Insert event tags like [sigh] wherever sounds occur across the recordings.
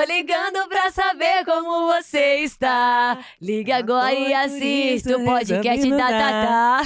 Tô ligando pra saber como você está. Liga tá agora e assista o né? podcast da Tatá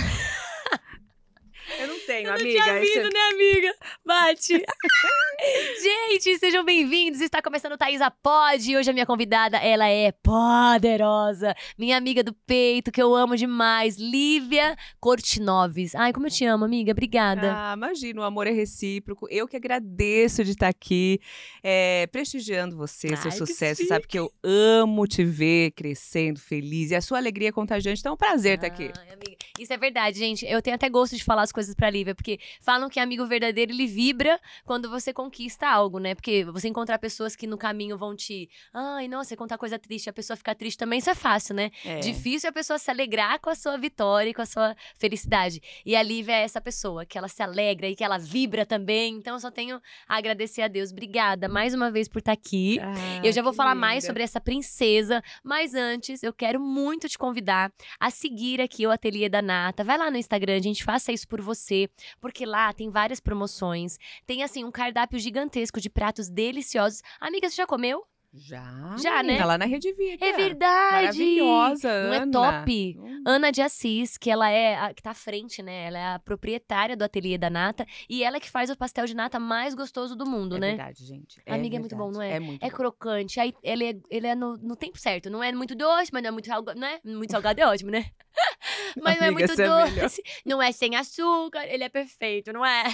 tenho, eu amiga. Não tinha visto, esse... né, amiga? Bate. [laughs] Gente, sejam bem-vindos. Está começando Thaisa Pod. Hoje a minha convidada, ela é poderosa. Minha amiga do peito, que eu amo demais. Lívia Cortinoves. Ai, como eu te amo, amiga. Obrigada. Ah, imagina, o amor é recíproco. Eu que agradeço de estar aqui, é, prestigiando você, Ai, seu sucesso. sabe que eu amo te ver crescendo, feliz. E a sua alegria é contagiante. Então é um prazer ah, estar aqui. Amiga. Isso é verdade, gente. Eu tenho até gosto de falar as coisas pra Lívia, porque falam que amigo verdadeiro ele vibra quando você conquista algo, né? Porque você encontrar pessoas que no caminho vão te. Ai, nossa, você contar coisa triste, a pessoa ficar triste também, isso é fácil, né? É. Difícil é a pessoa se alegrar com a sua vitória e com a sua felicidade. E a Lívia é essa pessoa, que ela se alegra e que ela vibra também. Então eu só tenho a agradecer a Deus. Obrigada mais uma vez por estar tá aqui. Ah, eu já vou falar linda. mais sobre essa princesa, mas antes eu quero muito te convidar a seguir aqui o Ateliê da Nata. Vai lá no Instagram, a gente faça isso por você porque lá tem várias promoções. Tem assim um cardápio gigantesco de pratos deliciosos. Amiga, você já comeu? Já. Já, né? Tá lá na Rede Vida. É verdade. Maravilhosa. Não é Ana. é top. Hum. Ana de Assis, que ela é a, que tá à frente, né? Ela é a proprietária do ateliê da nata e ela é que faz o pastel de nata mais gostoso do mundo, é né? É verdade, gente. É Amiga, verdade. é muito bom, não é? É muito. É crocante. Aí ele é, ele é no, no, tempo certo. Não é muito doce, mas não é muito salgado, né? Muito salgado é ótimo, né? [laughs] mas não é muito é doce. É não é sem açúcar. Ele é perfeito, não é?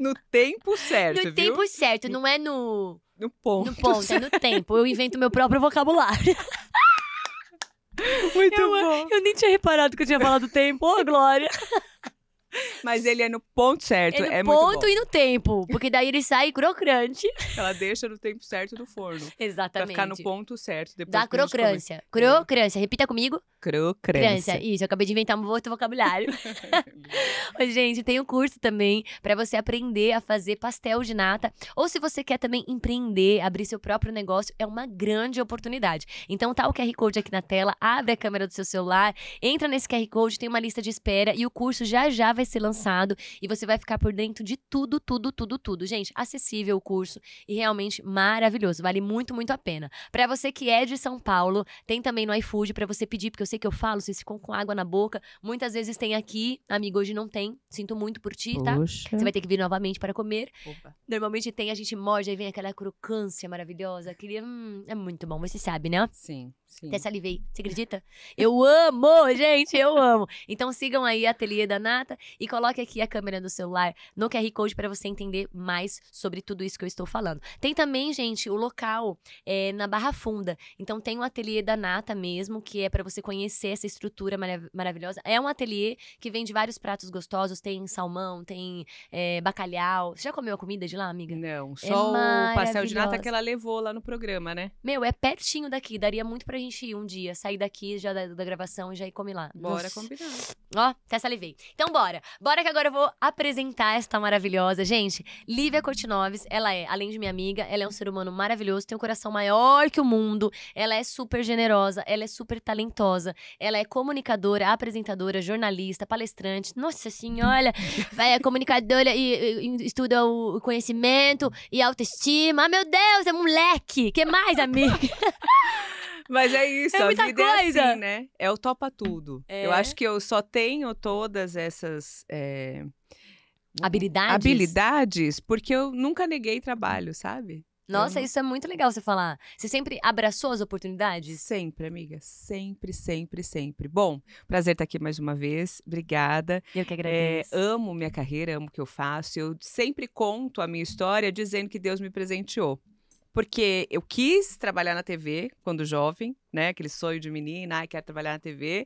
no tempo certo, No viu? tempo certo, não é no no ponto. No ponto, é no tempo. Eu invento meu próprio vocabulário. [laughs] Muito eu, bom. Eu nem tinha reparado que eu tinha falado tempo. Ô, oh, Glória! Mas ele é no ponto certo. É no é ponto e no tempo. Porque daí ele sai crocante. [laughs] Ela deixa no tempo certo do forno. Exatamente. Pra ficar no ponto certo. Depois da crocrância. Crocrância. Repita comigo. Crocrância. Isso, eu acabei de inventar um outro vocabulário. [laughs] [laughs] gente, tem um curso também para você aprender a fazer pastel de nata. Ou se você quer também empreender, abrir seu próprio negócio, é uma grande oportunidade. Então tá o QR Code aqui na tela, abre a câmera do seu celular, entra nesse QR Code, tem uma lista de espera e o curso já já vai ser lançado e você vai ficar por dentro de tudo, tudo, tudo, tudo. Gente, acessível o curso e realmente maravilhoso, vale muito, muito a pena. Para você que é de São Paulo, tem também no iFood para você pedir, porque eu sei que eu falo, vocês ficam com água na boca. Muitas vezes tem aqui, amigo, hoje não tem. Sinto muito por ti, tá? Você vai ter que vir novamente para comer. Opa. Normalmente tem, a gente morde, aí vem aquela crocância maravilhosa, aquele, hum, é muito bom, você sabe, né? Sim. Sim. Até salivei, você acredita? [laughs] Eu amo, gente, eu amo. Então sigam aí a Ateliê da Nata e coloque aqui a câmera do celular no QR Code para você entender mais sobre tudo isso que eu estou falando. Tem também, gente, o local é, na Barra Funda. Então tem o Ateliê da Nata mesmo, que é para você conhecer essa estrutura marav maravilhosa. É um ateliê que vende vários pratos gostosos, tem salmão, tem é, bacalhau. Você já comeu a comida de lá, amiga? Não, é só é o pastel de nata que ela levou lá no programa, né? Meu, é pertinho daqui, daria muito pra pra gente ir um dia, sair daqui já da, da gravação e já ir comer lá. Bora Nossa. combinar. Ó, até salivei. Então bora. Bora que agora eu vou apresentar esta maravilhosa. Gente, Lívia Cortinoves, ela é, além de minha amiga, ela é um ser humano maravilhoso, tem um coração maior que o mundo, ela é super generosa, ela é super talentosa, ela é comunicadora, apresentadora, jornalista, palestrante. Nossa senhora, vai é comunicadora e, e, estuda o conhecimento e autoestima. Ah, meu Deus, é moleque! Que mais, amiga? [laughs] Mas é isso, é a vida coisa. é assim, né? É o topa tudo. É. Eu acho que eu só tenho todas essas. É... Habilidades? Habilidades, porque eu nunca neguei trabalho, sabe? Nossa, isso é muito legal você falar. Você sempre abraçou as oportunidades? Sempre, amiga. Sempre, sempre, sempre. Bom, prazer estar aqui mais uma vez. Obrigada. Eu que agradeço. É, amo minha carreira, amo o que eu faço. Eu sempre conto a minha história dizendo que Deus me presenteou. Porque eu quis trabalhar na TV quando jovem, né? Aquele sonho de menina, ah, quero trabalhar na TV.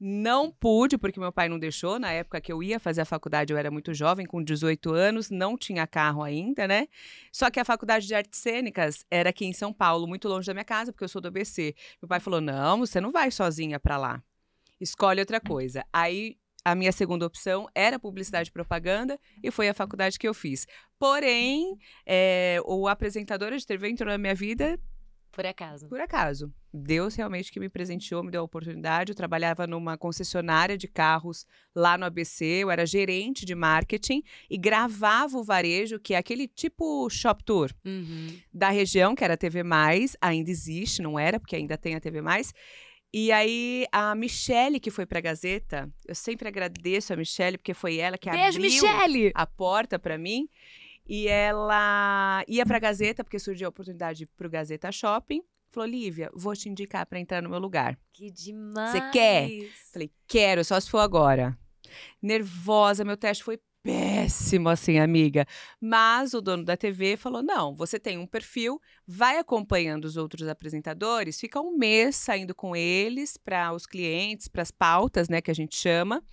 Não pude, porque meu pai não deixou. Na época que eu ia fazer a faculdade, eu era muito jovem, com 18 anos, não tinha carro ainda, né? Só que a faculdade de artes cênicas era aqui em São Paulo, muito longe da minha casa, porque eu sou do ABC. Meu pai falou: não, você não vai sozinha para lá. Escolhe outra coisa. Aí a minha segunda opção era publicidade e propaganda e foi a faculdade que eu fiz. Porém, é, o apresentador de TV entrou na minha vida. Por acaso. Por acaso. Deus realmente que me presenteou, me deu a oportunidade. Eu trabalhava numa concessionária de carros lá no ABC, eu era gerente de marketing e gravava o varejo, que é aquele tipo shop tour uhum. da região, que era a TV, ainda existe, não era, porque ainda tem a TV. E aí, a Michelle, que foi pra Gazeta, eu sempre agradeço a Michelle, porque foi ela que Beijo, abriu Michele! a porta para mim. E ela ia pra Gazeta, porque surgiu a oportunidade pro Gazeta Shopping. Falou, Lívia, vou te indicar para entrar no meu lugar. Que demais! Você quer? Falei, quero, só se for agora. Nervosa, meu teste foi péssimo assim, amiga. Mas o dono da TV falou: não, você tem um perfil, vai acompanhando os outros apresentadores, fica um mês saindo com eles para os clientes, para as pautas, né, que a gente chama.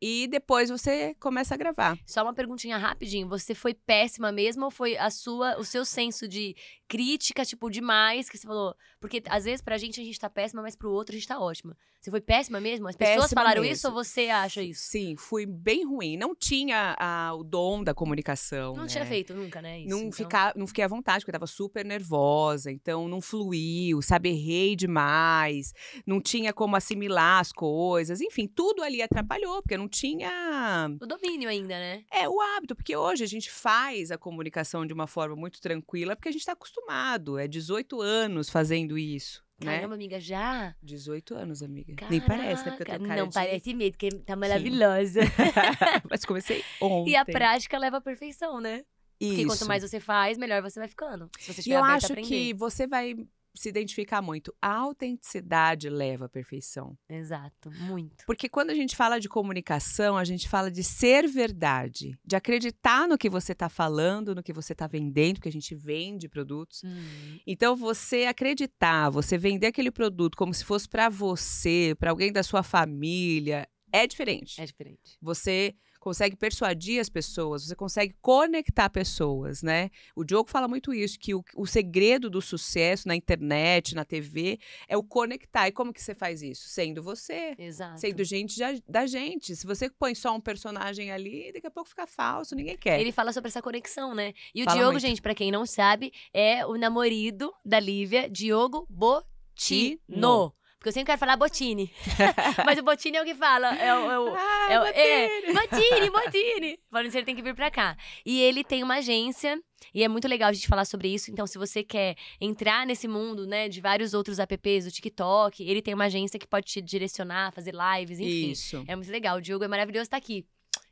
E depois você começa a gravar. Só uma perguntinha rapidinho. Você foi péssima mesmo ou foi a sua, o seu senso de crítica, tipo, demais, que você falou. Porque às vezes pra gente a gente tá péssima, mas pro outro a gente tá ótima. Você foi péssima mesmo? As pessoas péssima falaram mesmo. isso ou você acha isso? Sim, fui bem ruim. Não tinha a, o dom da comunicação. Não né? tinha feito nunca, né? Isso, não, então... Ficar, não fiquei à vontade, porque eu tava super nervosa, então não fluiu, sabe? Errei demais, não tinha como assimilar as coisas, enfim, tudo ali atrapalhou, porque não tinha. O domínio ainda, né? É, o hábito, porque hoje a gente faz a comunicação de uma forma muito tranquila, porque a gente tá acostumado acostumado, é 18 anos fazendo isso. Né? Caramba, né? amiga, já? 18 anos, amiga. Caraca, Nem parece, né? Porque eu tenho cara Não, de... parece mesmo, porque tá maravilhosa. [laughs] Mas comecei ontem. E a prática leva à perfeição, né? Isso. Porque quanto mais você faz, melhor você vai ficando. Se você eu acho que você vai se identificar muito. A autenticidade leva à perfeição. Exato, muito. Porque quando a gente fala de comunicação, a gente fala de ser verdade, de acreditar no que você está falando, no que você está vendendo, porque a gente vende produtos. Uhum. Então, você acreditar, você vender aquele produto como se fosse para você, para alguém da sua família, é diferente. É diferente. Você consegue persuadir as pessoas, você consegue conectar pessoas, né? O Diogo fala muito isso, que o, o segredo do sucesso na internet, na TV, é o conectar. E como que você faz isso? Sendo você. Exato. Sendo gente da, da gente. Se você põe só um personagem ali, daqui a pouco fica falso, ninguém quer. Ele fala sobre essa conexão, né? E o fala Diogo, muito. gente, para quem não sabe, é o namorado da Lívia, Diogo Botino. Tino. Porque eu sempre quero falar Botini. [laughs] [laughs] Mas o Botini é o que fala. É o. É o, ah, é o é, Botini, Botini. [laughs] Falando ele tem que vir pra cá. E ele tem uma agência. E é muito legal a gente falar sobre isso. Então, se você quer entrar nesse mundo, né, de vários outros apps, do TikTok, ele tem uma agência que pode te direcionar, fazer lives, enfim. Isso. É muito legal. O Diogo é maravilhoso estar tá aqui.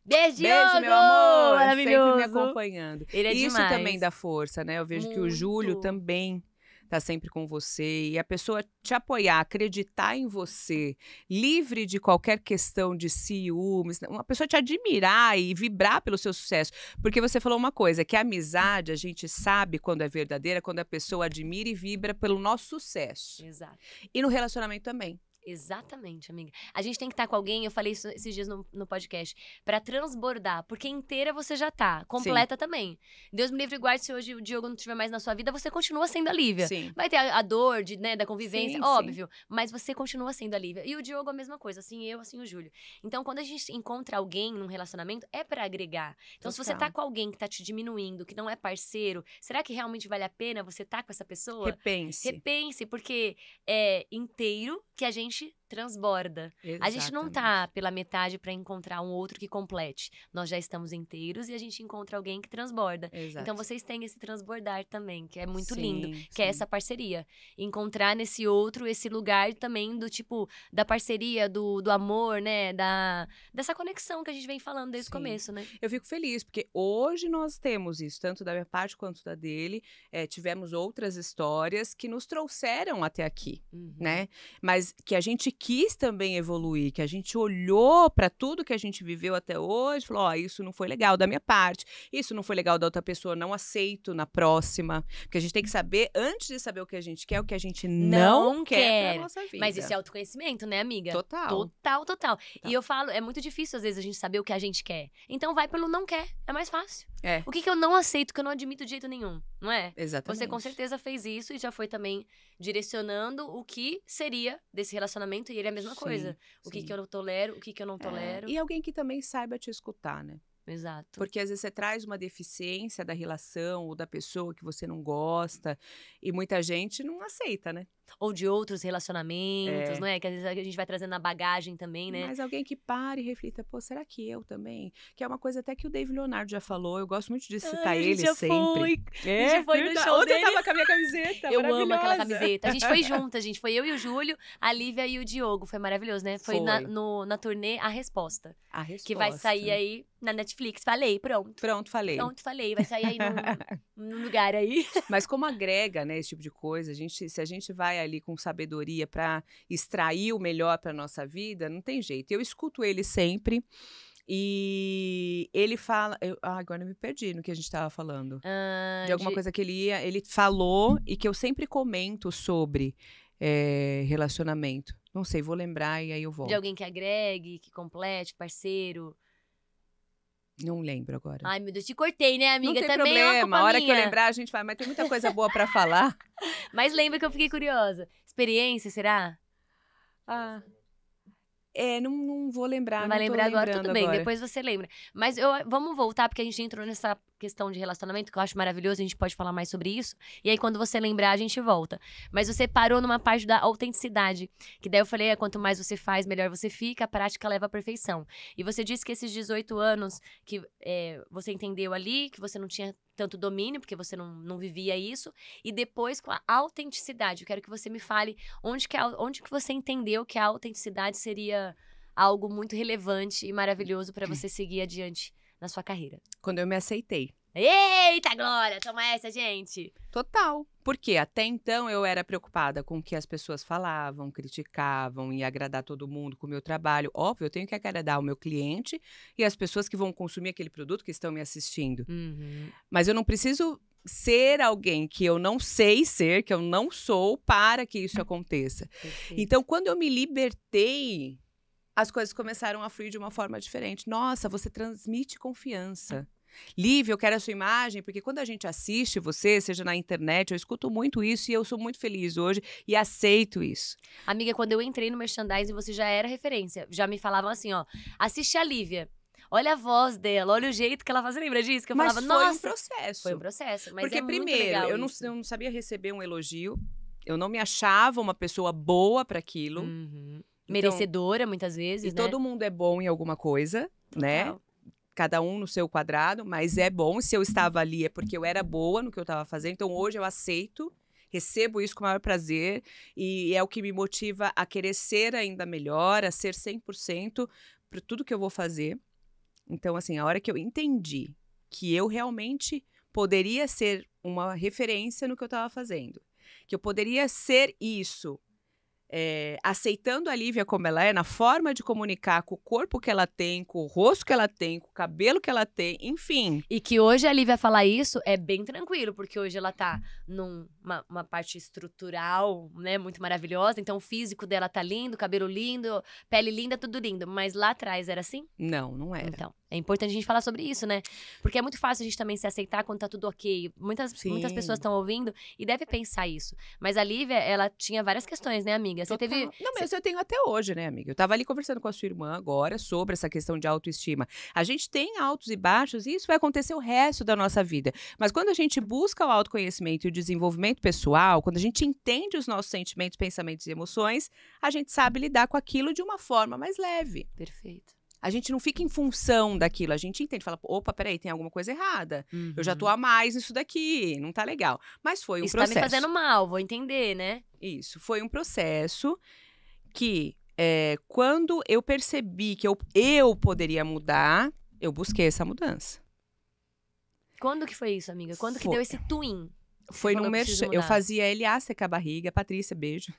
Beijo, Beijo meu amor! Maravilhoso. Sempre me acompanhando. Ele é Isso demais. também dá força, né? Eu vejo muito. que o Júlio também tá sempre com você e a pessoa te apoiar, acreditar em você, livre de qualquer questão de ciúmes, uma pessoa te admirar e vibrar pelo seu sucesso. Porque você falou uma coisa, que a amizade a gente sabe quando é verdadeira, quando a pessoa admira e vibra pelo nosso sucesso. Exato. E no relacionamento também. Exatamente, amiga. A gente tem que estar tá com alguém, eu falei isso esses dias no, no podcast, para transbordar, porque inteira você já tá, completa Sim. também. Deus me livre e guarde se hoje o Diogo não estiver mais na sua vida, você continua sendo a Lívia. Sim. Vai ter a, a dor de, né, da convivência, sim, óbvio, mas você continua sendo a Lívia. E o Diogo a mesma coisa, assim eu, assim o Júlio. Então, quando a gente encontra alguém num relacionamento, é para agregar. Então, Total. se você tá com alguém que tá te diminuindo, que não é parceiro, será que realmente vale a pena você tá com essa pessoa? Repense. Repense, porque é inteiro que a gente She. transborda. Exatamente. A gente não tá pela metade para encontrar um outro que complete. Nós já estamos inteiros e a gente encontra alguém que transborda. Então, Exato. Então vocês têm esse transbordar também, que é muito sim, lindo, sim. que é essa parceria. Encontrar nesse outro esse lugar também do tipo da parceria, do, do amor, né, da dessa conexão que a gente vem falando desde sim. o começo, né? Eu fico feliz porque hoje nós temos isso, tanto da minha parte quanto da dele. É, tivemos outras histórias que nos trouxeram até aqui, uhum. né? Mas que a gente quis também evoluir, que a gente olhou para tudo que a gente viveu até hoje, falou: ó, oh, isso não foi legal da minha parte, isso não foi legal da outra pessoa, não aceito na próxima. Porque a gente tem que uhum. saber, antes de saber o que a gente quer, o que a gente não, não quer, quer pra nossa vida. Mas isso é autoconhecimento, né, amiga? Total. Total, total. Tá. E eu falo, é muito difícil às vezes a gente saber o que a gente quer. Então vai pelo não quer, é mais fácil. É. O que, que eu não aceito, que eu não admito de jeito nenhum? não é? Exatamente. Você com certeza fez isso e já foi também direcionando o que seria desse relacionamento e ele é a mesma sim, coisa. O que, que eu tolero, o que, que eu não é, tolero. É, e alguém que também saiba te escutar, né? Exato. Porque às vezes você traz uma deficiência da relação ou da pessoa que você não gosta e muita gente não aceita, né? ou de outros relacionamentos, é. não é? Que às vezes a gente vai trazendo na bagagem também, né? Mas alguém que pare e reflita, pô, será que eu também? Que é uma coisa até que o David Leonardo já falou, eu gosto muito de citar Ai, ele já sempre. Foi. É, a gente foi no show Ontem dele. eu tava com a minha camiseta, Eu amo aquela camiseta. A gente foi [laughs] juntas, gente. Foi eu e o Júlio, a Lívia e o Diogo. Foi maravilhoso, né? Foi, foi. Na, no, na turnê A Resposta. A Resposta. Que vai sair aí na Netflix. Falei, pronto. Pronto, falei. Pronto, falei. Vai sair aí num, [laughs] num lugar aí. Mas como agrega, né, esse tipo de coisa, a gente, se a gente vai ali com sabedoria para extrair o melhor para nossa vida, não tem jeito. Eu escuto ele sempre. E ele fala. Eu, ah, agora eu me perdi no que a gente estava falando. Ah, de alguma de... coisa que ele ia. Ele falou e que eu sempre comento sobre é, relacionamento. Não sei, vou lembrar e aí eu volto. De alguém que agregue, que complete, parceiro. Não lembro agora. Ai, meu Deus, te cortei, né, amiga? Não tem Também problema. É uma a hora minha. que eu lembrar, a gente vai. Mas tem muita coisa boa para falar. [laughs] Mas lembra que eu fiquei curiosa. Experiência, será? Ah. É, não, não vou lembrar. Não vai lembrar agora, tudo bem, agora. depois você lembra. Mas eu, vamos voltar, porque a gente entrou nessa questão de relacionamento, que eu acho maravilhoso, a gente pode falar mais sobre isso. E aí, quando você lembrar, a gente volta. Mas você parou numa parte da autenticidade, que daí eu falei, é, quanto mais você faz, melhor você fica, a prática leva à perfeição. E você disse que esses 18 anos que é, você entendeu ali, que você não tinha tanto domínio, porque você não, não vivia isso, e depois com a autenticidade. Eu quero que você me fale onde que, onde que você entendeu que a autenticidade seria algo muito relevante e maravilhoso para você seguir adiante na sua carreira? Quando eu me aceitei. Eita, Glória! Toma essa, gente! Total. Porque até então eu era preocupada com o que as pessoas falavam, criticavam e agradar todo mundo com o meu trabalho. Óbvio, eu tenho que agradar o meu cliente e as pessoas que vão consumir aquele produto que estão me assistindo. Uhum. Mas eu não preciso ser alguém que eu não sei ser, que eu não sou, para que isso [laughs] aconteça. Perfeito. Então, quando eu me libertei as coisas começaram a fluir de uma forma diferente. Nossa, você transmite confiança. Lívia, eu quero a sua imagem, porque quando a gente assiste você, seja na internet, eu escuto muito isso e eu sou muito feliz hoje e aceito isso. Amiga, quando eu entrei no merchandising, você já era referência. Já me falavam assim, ó, assiste a Lívia. Olha a voz dela, olha o jeito que ela faz. Você lembra disso? Que eu mas falava, foi nossa. Foi um processo. Foi um processo. Mas Porque, é primeiro, eu não, eu não, sabia receber um elogio. Eu não me achava uma pessoa boa para aquilo. Uhum. Então, merecedora então, muitas vezes. E né? todo mundo é bom em alguma coisa, né? Total. né? Cada um no seu quadrado, mas é bom. Se eu estava ali é porque eu era boa no que eu estava fazendo. Então hoje eu aceito, recebo isso com o maior prazer e é o que me motiva a querer ser ainda melhor, a ser 100% para tudo que eu vou fazer. Então, assim, a hora que eu entendi que eu realmente poderia ser uma referência no que eu estava fazendo, que eu poderia ser isso é, aceitando a Lívia como ela é, na forma de comunicar com o corpo que ela tem, com o rosto que ela tem, com o cabelo que ela tem, enfim. E que hoje a Lívia falar isso é bem tranquilo, porque hoje ela tá numa uma parte estrutural, né, muito maravilhosa. Então o físico dela tá lindo, cabelo lindo, pele linda, tudo lindo. Mas lá atrás era assim? Não, não era. Então, é importante a gente falar sobre isso, né? Porque é muito fácil a gente também se aceitar quando tá tudo ok. Muitas, muitas pessoas estão ouvindo e deve pensar isso. Mas a Lívia, ela tinha várias questões, né, amiga? amiga. Você Total. teve. Não, mas eu tenho até hoje, né, amiga? Eu tava ali conversando com a sua irmã agora sobre essa questão de autoestima. A gente tem altos e baixos e isso vai acontecer o resto da nossa vida. Mas quando a gente busca o autoconhecimento e o desenvolvimento pessoal, quando a gente entende os nossos sentimentos, pensamentos e emoções, a gente sabe lidar com aquilo de uma forma mais leve. Perfeito a gente não fica em função daquilo. A gente entende, fala, opa, peraí, tem alguma coisa errada. Uhum. Eu já tô uhum. a mais nisso daqui, não tá legal. Mas foi um Isso processo. Isso tá me fazendo mal, vou entender, né? Isso, foi um processo que é, quando eu percebi que eu, eu poderia mudar, eu busquei essa mudança. Quando que foi isso, amiga? Quando foi. que deu esse twin? Foi no merchan. Eu fazia a ah, secar a barriga. Patrícia, beijo.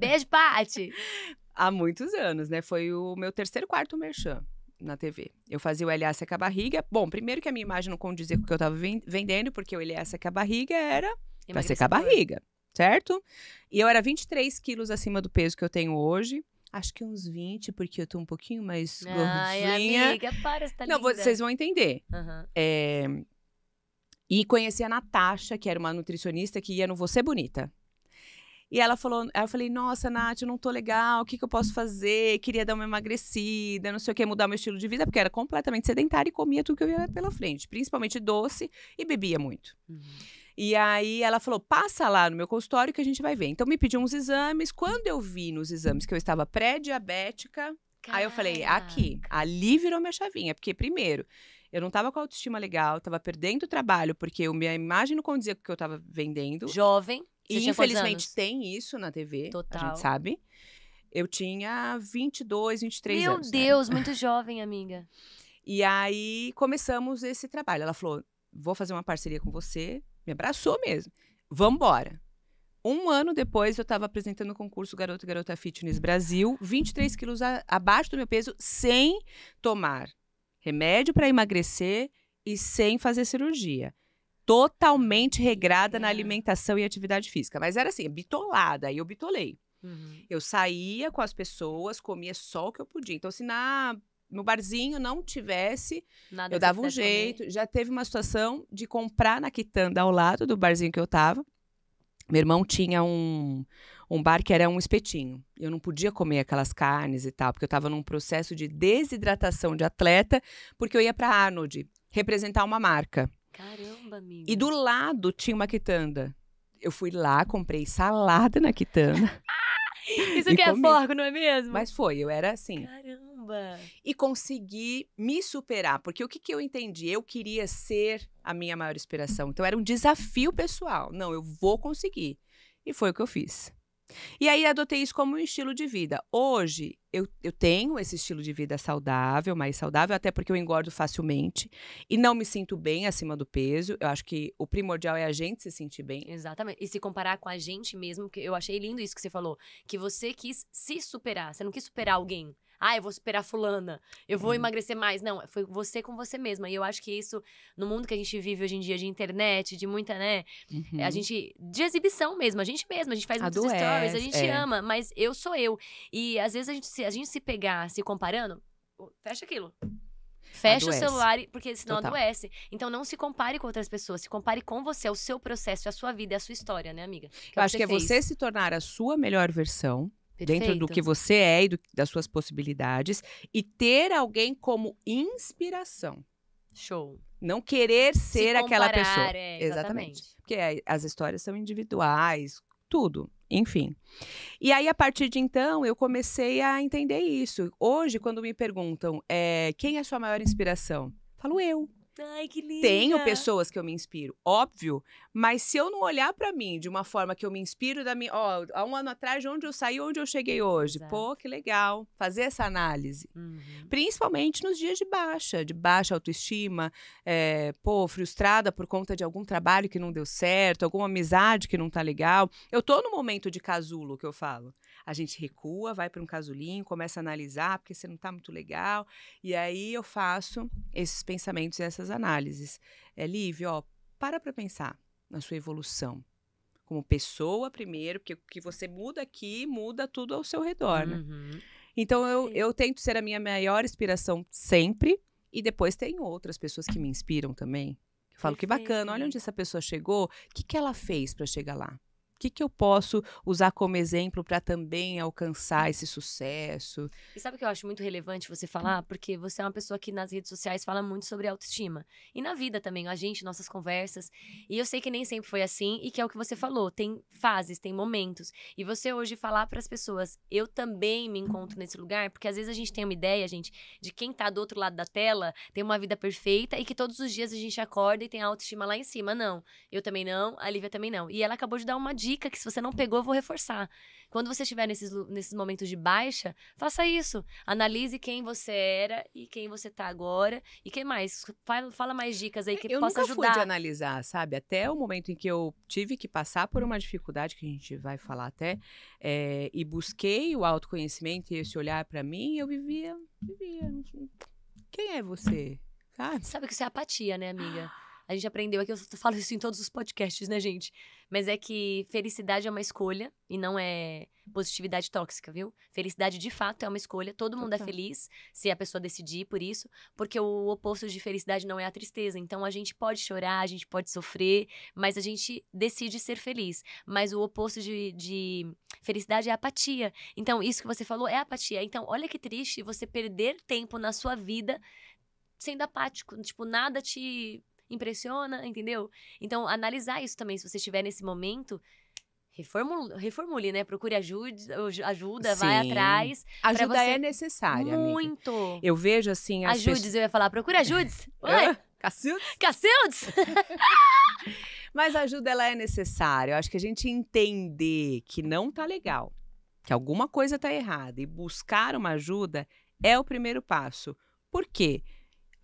Beijo, Pati. [laughs] Há muitos anos, né? Foi o meu terceiro quarto merchan na TV. Eu fazia o com a Barriga. Bom, primeiro que a minha imagem não condizia com o que eu estava vendendo, porque o com a Barriga era vai secar a barriga, certo? E eu era 23 quilos acima do peso que eu tenho hoje. Acho que uns 20, porque eu tô um pouquinho mais Ai, gordinha. amiga, para, você tá Não, vocês vão entender. Uhum. É... E conheci a Natasha, que era uma nutricionista que ia no Você Bonita. E ela falou, eu falei, nossa, Nath, eu não tô legal, o que, que eu posso fazer? Queria dar uma emagrecida, não sei o que, mudar meu estilo de vida, porque era completamente sedentária e comia tudo que eu ia pela frente, principalmente doce e bebia muito. Uhum. E aí ela falou: passa lá no meu consultório que a gente vai ver. Então me pediu uns exames. Quando eu vi nos exames que eu estava pré-diabética, aí eu falei: aqui, ali virou minha chavinha. Porque, primeiro, eu não estava com autoestima legal, estava perdendo o trabalho, porque a minha imagem não condizia com o que eu estava vendendo. Jovem e infelizmente tem isso na TV, Total. a gente sabe. Eu tinha 22, 23 Meu anos. Meu né? Deus, né? muito [laughs] jovem, amiga. E aí começamos esse trabalho. Ela falou: vou fazer uma parceria com você. Me abraçou mesmo. Vamos embora. Um ano depois, eu estava apresentando o concurso Garoto e Garota Fitness Brasil, 23 quilos a, abaixo do meu peso, sem tomar remédio para emagrecer e sem fazer cirurgia totalmente regrada na é. alimentação e atividade física. Mas era assim, bitolada, aí eu bitolei. Uhum. Eu saía com as pessoas, comia só o que eu podia. Então, se na, no barzinho não tivesse, Nada eu dava um jeito. Comer. Já teve uma situação de comprar na quitanda ao lado do barzinho que eu tava. Meu irmão tinha um, um bar que era um espetinho. Eu não podia comer aquelas carnes e tal, porque eu estava num processo de desidratação de atleta, porque eu ia para Arnold representar uma marca. Caramba, amiga. E do lado tinha uma quitanda. Eu fui lá, comprei salada na quitanda. [laughs] Ah, isso que é forco, não é mesmo? Mas foi, eu era assim. Caramba! E consegui me superar, porque o que, que eu entendi? Eu queria ser a minha maior inspiração. Então era um desafio pessoal. Não, eu vou conseguir. E foi o que eu fiz. E aí adotei isso como um estilo de vida. Hoje eu, eu tenho esse estilo de vida saudável, mais saudável, até porque eu engordo facilmente e não me sinto bem acima do peso. Eu acho que o primordial é a gente se sentir bem. Exatamente. E se comparar com a gente mesmo, que eu achei lindo isso que você falou, que você quis se superar, você não quis superar alguém ah, eu vou superar fulana, eu vou hum. emagrecer mais. Não, foi você com você mesma. E eu acho que isso, no mundo que a gente vive hoje em dia de internet, de muita, né? Uhum. A gente. De exibição mesmo, a gente mesma, a gente faz Adoece, muitos é, stories, a gente é. ama, mas eu sou eu. E às vezes a gente, se, a gente se pegar se comparando, fecha aquilo. Fecha adoece. o celular, porque senão Total. adoece. Então não se compare com outras pessoas, se compare com você, É o seu processo, a sua vida, a sua história, né, amiga? Que é eu acho que é você se tornar a sua melhor versão Perfeito. dentro do que você é e do, das suas possibilidades e ter alguém como inspiração. Show. Não querer ser Se aquela pessoa. É, exatamente. exatamente. Porque as histórias são individuais, tudo, enfim. E aí, a partir de então, eu comecei a entender isso. Hoje, quando me perguntam é, quem é a sua maior inspiração, falo eu. Ai, que linda. Tenho pessoas que eu me inspiro, óbvio, mas se eu não olhar para mim de uma forma que eu me inspiro da minha, ó, há um ano atrás de onde eu saí, onde eu cheguei hoje. Exato. Pô, que legal fazer essa análise. Uhum. Principalmente nos dias de baixa, de baixa autoestima, é, pô, frustrada por conta de algum trabalho que não deu certo, alguma amizade que não tá legal. Eu tô no momento de casulo que eu falo a gente recua, vai para um casulinho, começa a analisar, porque você não está muito legal. E aí eu faço esses pensamentos e essas análises. É, Lívia, ó, para para pensar na sua evolução como pessoa primeiro, porque o que você muda aqui muda tudo ao seu redor, né? Uhum. Então eu, eu tento ser a minha maior inspiração sempre, e depois tem outras pessoas que me inspiram também. Eu falo Perfeito. que bacana, olha onde essa pessoa chegou, o que, que ela fez para chegar lá? que, que eu posso usar como exemplo para também alcançar esse sucesso? E sabe o que eu acho muito relevante você falar? Porque você é uma pessoa que nas redes sociais fala muito sobre autoestima. E na vida também, a gente, nossas conversas. E eu sei que nem sempre foi assim e que é o que você falou. Tem fases, tem momentos. E você hoje falar para as pessoas, eu também me encontro nesse lugar, porque às vezes a gente tem uma ideia, gente, de quem tá do outro lado da tela tem uma vida perfeita e que todos os dias a gente acorda e tem a autoestima lá em cima. Não, eu também não, a Lívia também não. E ela acabou de dar uma dica dica que se você não pegou, eu vou reforçar. Quando você estiver nesses, nesses momentos de baixa, faça isso. Analise quem você era e quem você tá agora. E que mais? Fala, fala mais dicas aí que eu possa ajudar. Eu nunca fui de analisar, sabe? Até o momento em que eu tive que passar por uma dificuldade, que a gente vai falar até, é, e busquei o autoconhecimento e esse olhar para mim, eu vivia, vivia. Quem é você? Sabe? Sabe que isso é apatia, né, amiga? Ah, a gente aprendeu aqui, eu falo [laughs] isso em todos os podcasts, né, gente? Mas é que felicidade é uma escolha e não é positividade tóxica, viu? Felicidade de fato é uma escolha, todo mundo é Total. é feliz se a pessoa decidir por isso, porque o oposto de felicidade não é a tristeza. Então a gente pode chorar, a gente pode sofrer, mas a gente decide ser feliz. Mas o oposto de, de felicidade é apatia. Então isso que você falou é apatia. Então olha que triste você perder tempo na sua vida sendo apático, tipo, nada te impressiona, entendeu? Então, analisar isso também, se você estiver nesse momento, Reformule, reformule, né? Procure ajuda, ajuda Sim. vai atrás. Ajuda você... é necessária. Muito. Amiga. Eu vejo assim. As ajudes, pessoas... eu ia falar, procure ajudes. Oi. Cacildes? Cacildes! [laughs] Mas ajuda ela é necessária. Eu acho que a gente entender que não tá legal, que alguma coisa tá errada e buscar uma ajuda é o primeiro passo. Por quê? Porque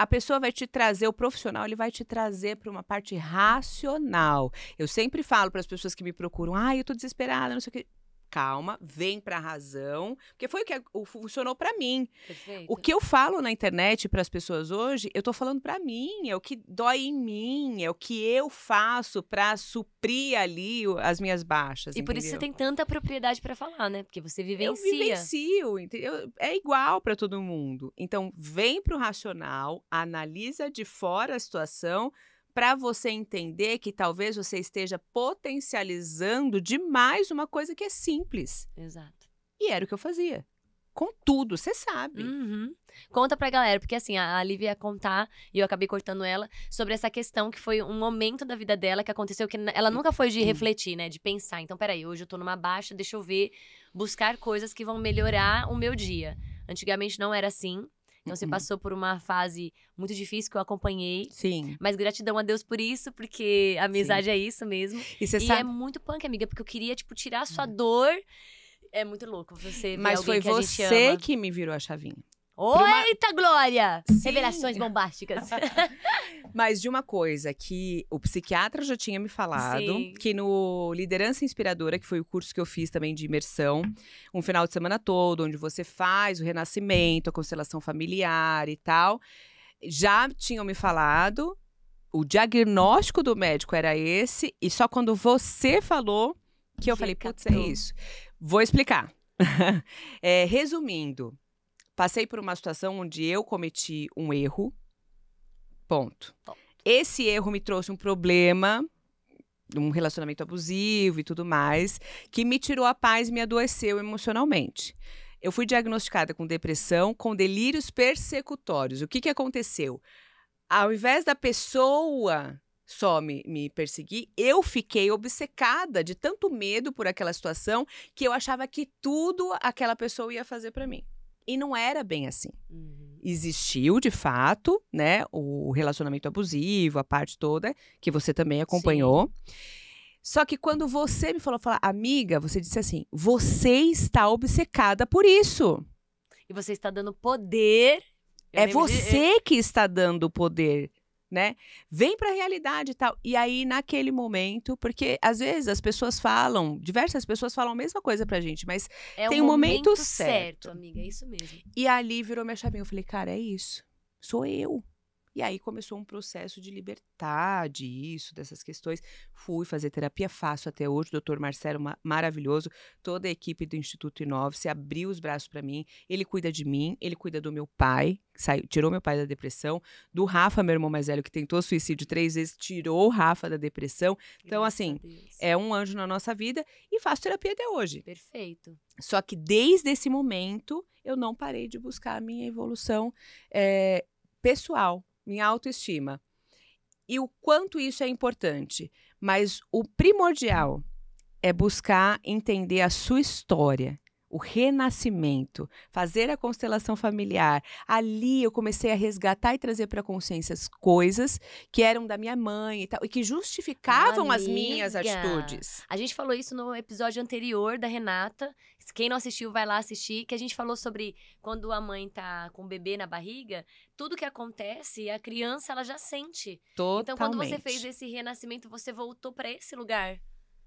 a pessoa vai te trazer, o profissional, ele vai te trazer para uma parte racional. Eu sempre falo para as pessoas que me procuram, ah, eu estou desesperada, não sei o que calma, vem para a razão, porque foi o que funcionou para mim. Perfeito. O que eu falo na internet para as pessoas hoje, eu estou falando para mim, é o que dói em mim, é o que eu faço para suprir ali as minhas baixas. E entendeu? por isso você tem tanta propriedade para falar, né? Porque você vivencia. Eu vivencio, entendeu? É igual para todo mundo. Então, vem para o racional, analisa de fora a situação para você entender que talvez você esteja potencializando demais uma coisa que é simples. Exato. E era o que eu fazia. Com tudo, você sabe. Uhum. Conta pra galera, porque assim, a Lívia ia contar, e eu acabei cortando ela, sobre essa questão que foi um momento da vida dela que aconteceu, que ela nunca foi de refletir, né? De pensar. Então, peraí, hoje eu tô numa baixa, deixa eu ver, buscar coisas que vão melhorar o meu dia. Antigamente não era assim, então você uhum. passou por uma fase muito difícil que eu acompanhei. Sim. Mas gratidão a Deus por isso, porque a amizade Sim. é isso mesmo. E você sabe. é muito punk, amiga, porque eu queria, tipo, tirar a sua hum. dor. É muito louco você ver Mas foi que você que me virou a chavinha. Uma... Eita, Glória! Sim. Revelações bombásticas. [laughs] Mas de uma coisa que o psiquiatra já tinha me falado, Sim. que no Liderança Inspiradora, que foi o curso que eu fiz também de imersão, um final de semana todo, onde você faz o renascimento, a constelação familiar e tal, já tinham me falado, o diagnóstico do médico era esse, e só quando você falou que eu Fica falei, putz, é isso. Vou explicar. [laughs] é, resumindo, Passei por uma situação onde eu cometi um erro. Ponto. Ponto. Esse erro me trouxe um problema, um relacionamento abusivo e tudo mais, que me tirou a paz e me adoeceu emocionalmente. Eu fui diagnosticada com depressão, com delírios persecutórios. O que, que aconteceu? Ao invés da pessoa só me, me perseguir, eu fiquei obcecada de tanto medo por aquela situação que eu achava que tudo aquela pessoa ia fazer para mim. E não era bem assim. Uhum. Existiu, de fato, né, o relacionamento abusivo, a parte toda, que você também acompanhou. Sim. Só que quando você me falou, falar, amiga, você disse assim: você está obcecada por isso. E você está dando poder. Eu é você de... que está dando poder né? Vem para a realidade e tal. E aí, naquele momento, porque às vezes as pessoas falam, diversas pessoas falam a mesma coisa pra gente, mas é tem um momento, momento certo. certo. amiga, é isso mesmo. E ali virou minha chavinha. Eu falei, cara, é isso. Sou eu. E aí começou um processo de libertar disso, dessas questões. Fui fazer terapia, faço até hoje. O doutor Marcelo, maravilhoso, toda a equipe do Instituto Inove se abriu os braços para mim. Ele cuida de mim, ele cuida do meu pai, saiu, tirou meu pai da depressão, do Rafa, meu irmão mais velho, que tentou suicídio três vezes, tirou o Rafa da depressão. Então, Graças assim, é um anjo na nossa vida e faço terapia até hoje. Perfeito. Só que desde esse momento eu não parei de buscar a minha evolução é, pessoal minha autoestima. E o quanto isso é importante. Mas o primordial é buscar entender a sua história o renascimento, fazer a constelação familiar. Ali eu comecei a resgatar e trazer para a consciência as coisas que eram da minha mãe e tal, e que justificavam Amiga, as minhas atitudes. A gente falou isso no episódio anterior da Renata. Quem não assistiu, vai lá assistir. Que a gente falou sobre quando a mãe tá com o bebê na barriga, tudo que acontece, a criança ela já sente. Totalmente. Então, quando você fez esse renascimento, você voltou para esse lugar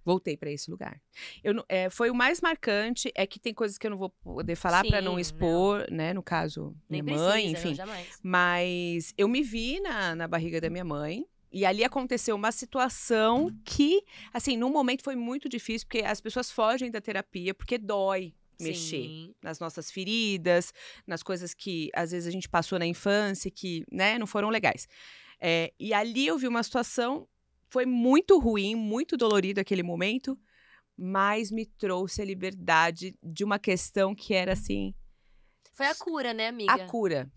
voltei para esse lugar. Eu, não, é, foi o mais marcante, é que tem coisas que eu não vou poder falar para não expor, não. né? No caso, minha mãe, enfim. Mas eu me vi na, na barriga da minha mãe. E ali aconteceu uma situação que, assim, num momento foi muito difícil, porque as pessoas fogem da terapia porque dói mexer Sim. nas nossas feridas, nas coisas que às vezes a gente passou na infância que, né, não foram legais. É, e ali eu vi uma situação foi muito ruim, muito dolorido aquele momento, mas me trouxe a liberdade de uma questão que era assim. Foi a cura, né, amiga? A cura.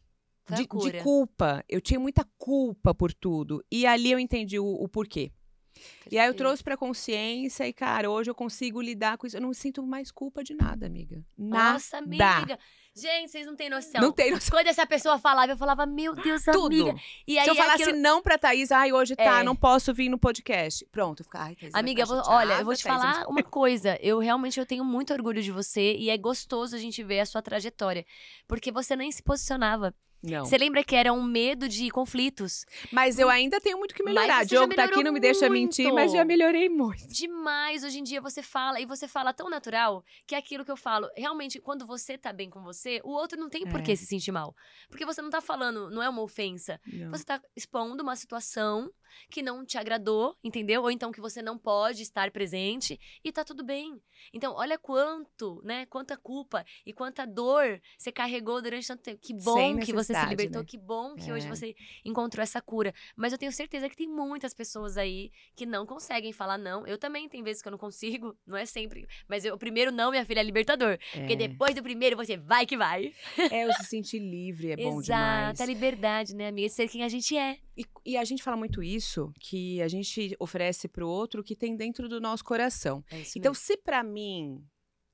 Foi de, a cura. de culpa. Eu tinha muita culpa por tudo. E ali eu entendi o, o porquê. Perfeito. E aí eu trouxe pra consciência e, cara, hoje eu consigo lidar com isso. Eu não sinto mais culpa de nada, amiga. Nada. Nossa, amiga. Gente, vocês não têm noção. Não tem noção. Quando essa pessoa falava, eu falava, meu Deus, Tudo. amiga. E aí, Se eu falasse aquilo... não pra Thaís, ai, hoje tá, é. não posso vir no podcast. Pronto, eu ficava, ai, Thaís, Amiga, vou, olha, eu vou te Thaís, falar uma [laughs] coisa. Eu realmente eu tenho muito orgulho de você e é gostoso a gente ver a sua trajetória. Porque você nem se posicionava. Não. Você lembra que era um medo de conflitos. Mas eu ainda tenho muito que melhorar. Diogo tá aqui, não me deixa muito. mentir, mas já melhorei muito. Demais. Hoje em dia você fala, e você fala tão natural, que é aquilo que eu falo. Realmente, quando você tá bem com você, o outro não tem é. por que é. se sentir mal. Porque você não tá falando, não é uma ofensa. Não. Você tá expondo uma situação que não te agradou, entendeu? Ou então que você não pode estar presente e tá tudo bem. Então, olha quanto, né? Quanta culpa e quanta dor você carregou durante tanto tempo. Que bom que você você se libertou, né? que bom que é. hoje você encontrou essa cura. Mas eu tenho certeza que tem muitas pessoas aí que não conseguem falar não. Eu também tem vezes que eu não consigo, [laughs] não é sempre. Mas eu, o primeiro não, minha filha, é libertador. É. Porque depois do primeiro você vai que vai. É, eu se sentir livre é bom Exato, é demais. Exato, é liberdade, né, amiga? Ser quem a gente é. E, e, a gente fala muito isso, que a gente oferece pro outro o que tem dentro do nosso coração. É então, se para mim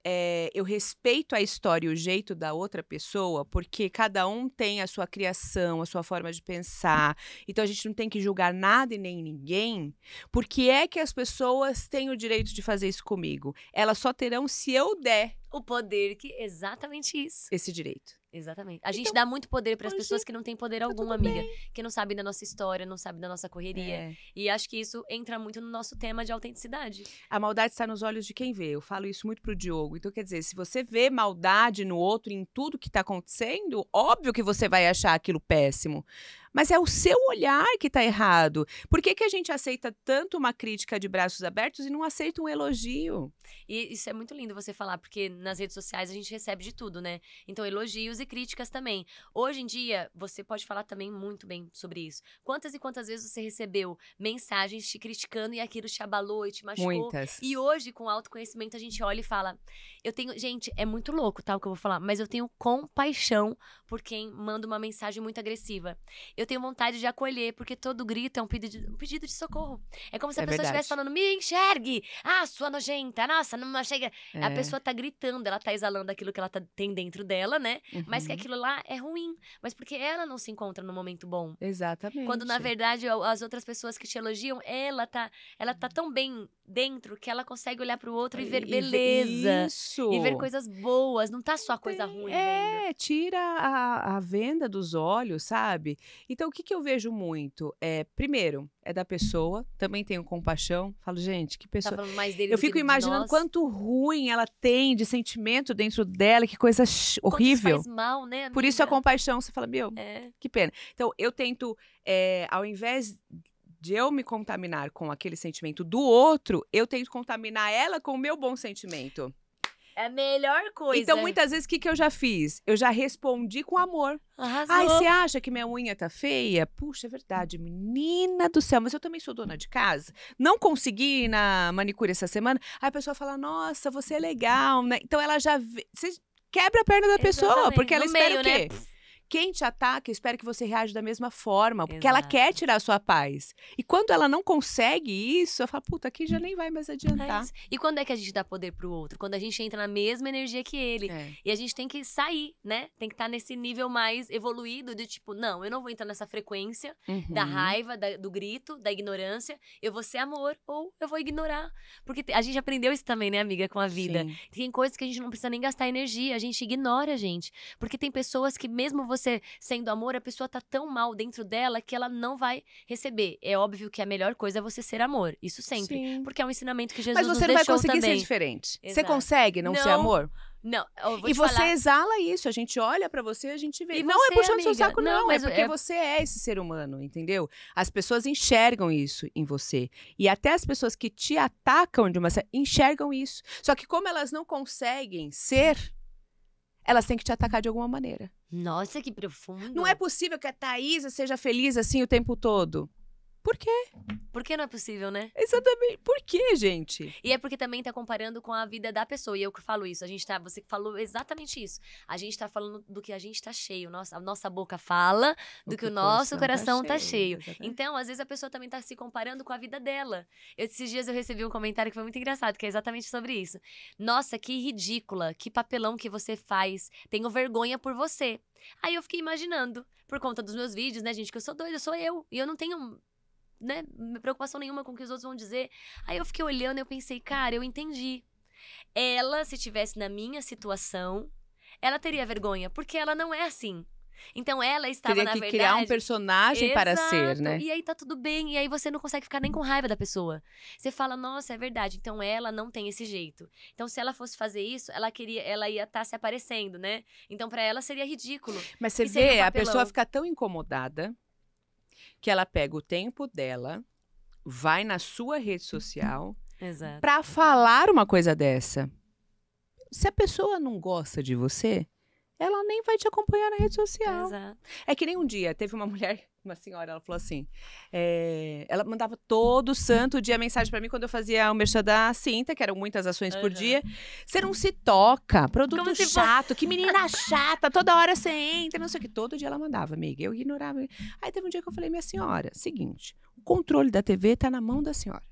é, eu respeito a história e o jeito da outra pessoa, porque cada um tem a sua criação, a sua forma de pensar. Então a gente não tem que julgar nada e nem ninguém. Porque é que as pessoas têm o direito de fazer isso comigo? Elas só terão se eu der. O poder que exatamente isso. Esse direito. Exatamente. A gente então, dá muito poder para as pessoas que não têm poder tá algum, amiga, bem. que não sabe da nossa história, não sabe da nossa correria. É. E acho que isso entra muito no nosso tema de autenticidade. A maldade está nos olhos de quem vê. Eu falo isso muito pro Diogo. Então, quer dizer, se você vê maldade no outro, em tudo que está acontecendo, óbvio que você vai achar aquilo péssimo. Mas é o seu olhar que está errado. Por que, que a gente aceita tanto uma crítica de braços abertos e não aceita um elogio? E isso é muito lindo você falar, porque nas redes sociais a gente recebe de tudo, né? Então, elogios e críticas também. Hoje em dia, você pode falar também muito bem sobre isso. Quantas e quantas vezes você recebeu mensagens te criticando e aquilo te abalou e te machucou? Muitas. E hoje, com autoconhecimento, a gente olha e fala: eu tenho. Gente, é muito louco, tá? O que eu vou falar, mas eu tenho compaixão por quem manda uma mensagem muito agressiva eu tenho vontade de acolher, porque todo grito é um pedido de, um pedido de socorro. É como se a é pessoa estivesse falando, me enxergue! Ah, sua nojenta! Nossa, não chega. É. A pessoa tá gritando, ela tá exalando aquilo que ela tá, tem dentro dela, né? Uhum. Mas que uhum. aquilo lá é ruim. Mas porque ela não se encontra no momento bom. Exatamente. Quando, na verdade, as outras pessoas que te elogiam, ela tá, ela tá tão bem dentro que ela consegue olhar pro outro e ver e, beleza. Isso. E ver coisas boas. Não tá só coisa ruim. É, tira a, a venda dos olhos, sabe? Então, o que, que eu vejo muito? é Primeiro, é da pessoa, também tenho compaixão. Falo, gente, que tá pessoa. Tá mais dele eu fico imaginando quanto ruim ela tem de sentimento dentro dela, que coisa horrível. Isso faz mal, né? Amiga? Por isso a compaixão, você fala, meu, é. que pena. Então, eu tento, é, ao invés de eu me contaminar com aquele sentimento do outro, eu tento contaminar ela com o meu bom sentimento. É a melhor coisa. Então, muitas vezes, o que, que eu já fiz? Eu já respondi com amor. Arrasou. Ai, você acha que minha unha tá feia? Puxa, é verdade, menina do céu. Mas eu também sou dona de casa. Não consegui ir na manicure essa semana. Aí a pessoa fala, nossa, você é legal, né? Então, ela já... Você quebra a perna da Exatamente. pessoa, porque ela no espera meio, o né? quê? Né? Quem te ataca, espero que você reaja da mesma forma, porque Exato. ela quer tirar a sua paz. E quando ela não consegue isso, eu falo, puta, aqui já hum. nem vai mais é adiantar. É e quando é que a gente dá poder pro outro? Quando a gente entra na mesma energia que ele. É. E a gente tem que sair, né? Tem que estar tá nesse nível mais evoluído de tipo, não, eu não vou entrar nessa frequência uhum. da raiva, da, do grito, da ignorância. Eu vou ser amor ou eu vou ignorar. Porque a gente aprendeu isso também, né, amiga, com a vida. Sim. Tem coisas que a gente não precisa nem gastar energia, a gente ignora, gente. Porque tem pessoas que mesmo você você sendo amor, a pessoa tá tão mal dentro dela que ela não vai receber. É óbvio que a melhor coisa é você ser amor, isso sempre. Sim. Porque é um ensinamento que Jesus Mas você não vai conseguir também. ser diferente. Exato. Você consegue não, não ser amor? Não, e você falar. exala isso, a gente olha para você, a gente vê. E não é você, é puxando amiga, seu saco, não, não é porque é... você é esse ser humano, entendeu? As pessoas enxergam isso em você. E até as pessoas que te atacam de uma enxergam isso. Só que como elas não conseguem ser, elas têm que te atacar de alguma maneira. Nossa, que profundo. Não é possível que a Thaisa seja feliz assim o tempo todo. Por quê? Porque não é possível, né? Exatamente. Por quê, gente? E é porque também tá comparando com a vida da pessoa. E eu que falo isso. A gente tá. Você falou exatamente isso. A gente tá falando do que a gente tá cheio. Nossa, a nossa boca fala do o que, que, o nosso tá coração tá cheio. Tá cheio. Então, às vezes, a pessoa também tá se comparando com a vida dela. Eu, esses dias eu recebi um comentário que foi muito engraçado, que é exatamente sobre isso. Nossa, que ridícula, que papelão que você faz. Tenho vergonha por você. Aí eu fiquei imaginando, por conta dos meus vídeos, né, gente, que eu sou doida, eu sou eu. E eu não tenho né, preocupação nenhuma com o que os outros vão dizer. Aí eu fiquei olhando e eu pensei, cara, eu entendi. Ela, se tivesse na minha situação, ela teria vergonha, porque ela não é assim. Então ela estava Teria na que verdade, criar um personagem exato, para ser, né? E aí tá tudo bem, e aí você não consegue ficar nem com raiva da pessoa. Você fala: "Nossa, é verdade, então ela não tem esse jeito". Então se ela fosse fazer isso, ela queria, ela ia estar tá se aparecendo, né? Então para ela seria ridículo. Mas você vê, um a pessoa fica tão incomodada que ela pega o tempo dela, vai na sua rede uhum. social para falar uma coisa dessa. Se a pessoa não gosta de você, ela nem vai te acompanhar na rede social. Exato. É que nem um dia teve uma [laughs] mulher uma senhora, ela falou assim: é, ela mandava todo santo dia mensagem para mim quando eu fazia o merchan da Cinta, que eram muitas ações uhum. por dia. Você não se toca, produto Como chato, que menina [laughs] chata, toda hora você entra, não sei o que. Todo dia ela mandava, amiga. Eu ignorava. Aí teve um dia que eu falei: minha senhora, seguinte, o controle da TV tá na mão da senhora.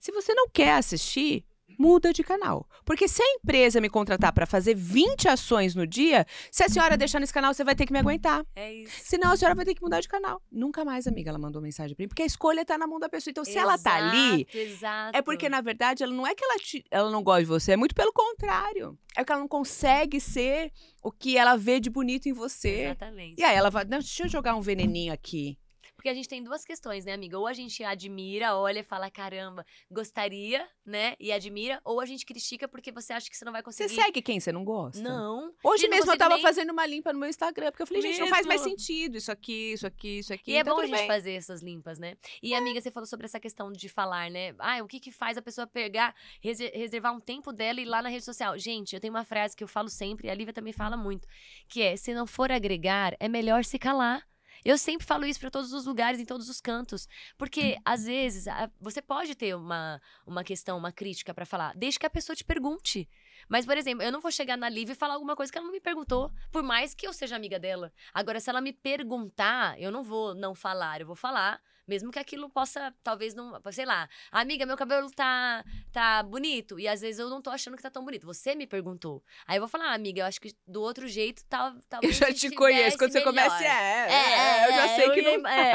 Se você não quer assistir, muda de canal. Porque se a empresa me contratar para fazer 20 ações no dia, se a senhora deixar nesse canal, você vai ter que me aguentar. É isso. Senão a senhora vai ter que mudar de canal. Nunca mais, amiga, ela mandou mensagem para mim, porque a escolha tá na mão da pessoa. Então, se exato, ela tá ali, exato. é porque na verdade ela não é que ela te, ela não gosta de você, é muito pelo contrário. É que ela não consegue ser o que ela vê de bonito em você. Exatamente. E aí ela vai, deixa eu jogar um veneninho aqui. Porque a gente tem duas questões, né, amiga? Ou a gente admira, olha e fala, caramba, gostaria, né? E admira, ou a gente critica porque você acha que você não vai conseguir. Você segue quem você não gosta? Não. Hoje mesmo eu tava nem... fazendo uma limpa no meu Instagram, porque eu falei, gente, mesmo? não faz mais sentido isso aqui, isso aqui, isso aqui. E é então bom a gente bem. fazer essas limpas, né? E, é. amiga, você falou sobre essa questão de falar, né? Ah, o que que faz a pessoa pegar, reservar um tempo dela e ir lá na rede social? Gente, eu tenho uma frase que eu falo sempre, e a Lívia também fala muito, que é, se não for agregar, é melhor se calar. Eu sempre falo isso para todos os lugares, em todos os cantos. Porque, uhum. às vezes, a, você pode ter uma, uma questão, uma crítica para falar, desde que a pessoa te pergunte. Mas, por exemplo, eu não vou chegar na Liv e falar alguma coisa que ela não me perguntou, por mais que eu seja amiga dela. Agora, se ela me perguntar, eu não vou não falar, eu vou falar mesmo que aquilo possa, talvez não, sei lá, amiga, meu cabelo tá tá bonito e às vezes eu não tô achando que tá tão bonito. Você me perguntou. Aí eu vou falar, ah, amiga, eu acho que do outro jeito tá Eu já te conheço quando você começa, é, é, é, é, eu já é, sei eu que não [laughs] é.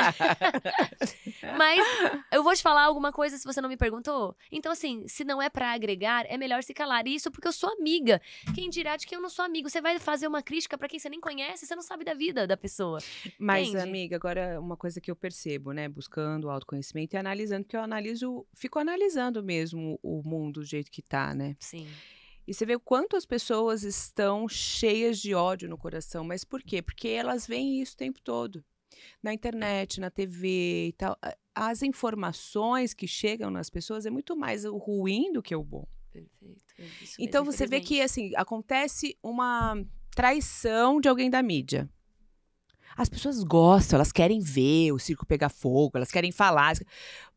Mas eu vou te falar alguma coisa se você não me perguntou. Então assim, se não é para agregar, é melhor se calar. E isso porque eu sou amiga. Quem dirá de que eu não sou amigo? Você vai fazer uma crítica para quem você nem conhece, você não sabe da vida da pessoa. Mas Entende? amiga, agora uma coisa que eu percebo, né, buscando o autoconhecimento e analisando, porque eu analiso, fico analisando mesmo o mundo do jeito que está, né? Sim. E você vê o quanto as pessoas estão cheias de ódio no coração, mas por quê? Porque elas veem isso o tempo todo. Na internet, na TV e tal. As informações que chegam nas pessoas é muito mais o ruim do que o bom. Perfeito. É então você vê que assim acontece uma traição de alguém da mídia. As pessoas gostam, elas querem ver o circo pegar fogo, elas querem falar.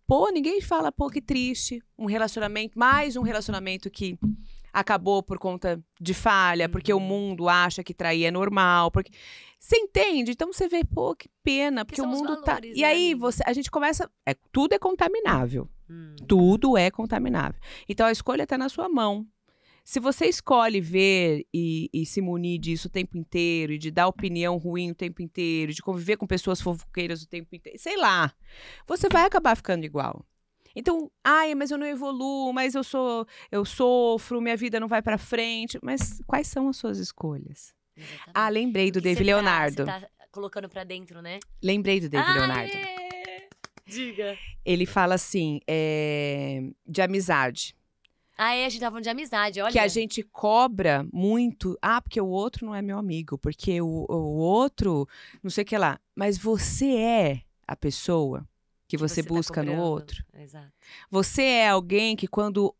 Pô, ninguém fala, pô, que triste. Um relacionamento, mais um relacionamento que acabou por conta de falha, porque o uhum. mundo acha que trair é normal, porque você entende? Então você vê, pô, que pena, porque o mundo tá valores, tá. E né? aí você, a gente começa, é, tudo é contaminável. Hum. Tudo é contaminável. Então a escolha está na sua mão se você escolhe ver e, e, se munir disso o tempo inteiro, e de dar opinião ruim o tempo inteiro, de conviver com pessoas fofoqueiras o tempo inteiro, sei lá, você vai acabar ficando igual. Então, ai, mas eu não evoluo, mas eu sou, eu sofro, minha vida não vai para frente. Mas quais são as suas escolhas? Exatamente. Ah, lembrei do David tá, Leonardo. Tá, você tá colocando para dentro, né? Lembrei do David Leonardo. É. Diga. Ele fala assim, é, de amizade. Ah, é, a gente tava de amizade, olha. Que a gente cobra muito. Ah, porque o outro não é meu amigo, porque o, o outro, não sei o que lá. Mas você é a pessoa que, que tipo, você, você, tá busca tá no outro. Exato. Você é alguém que quando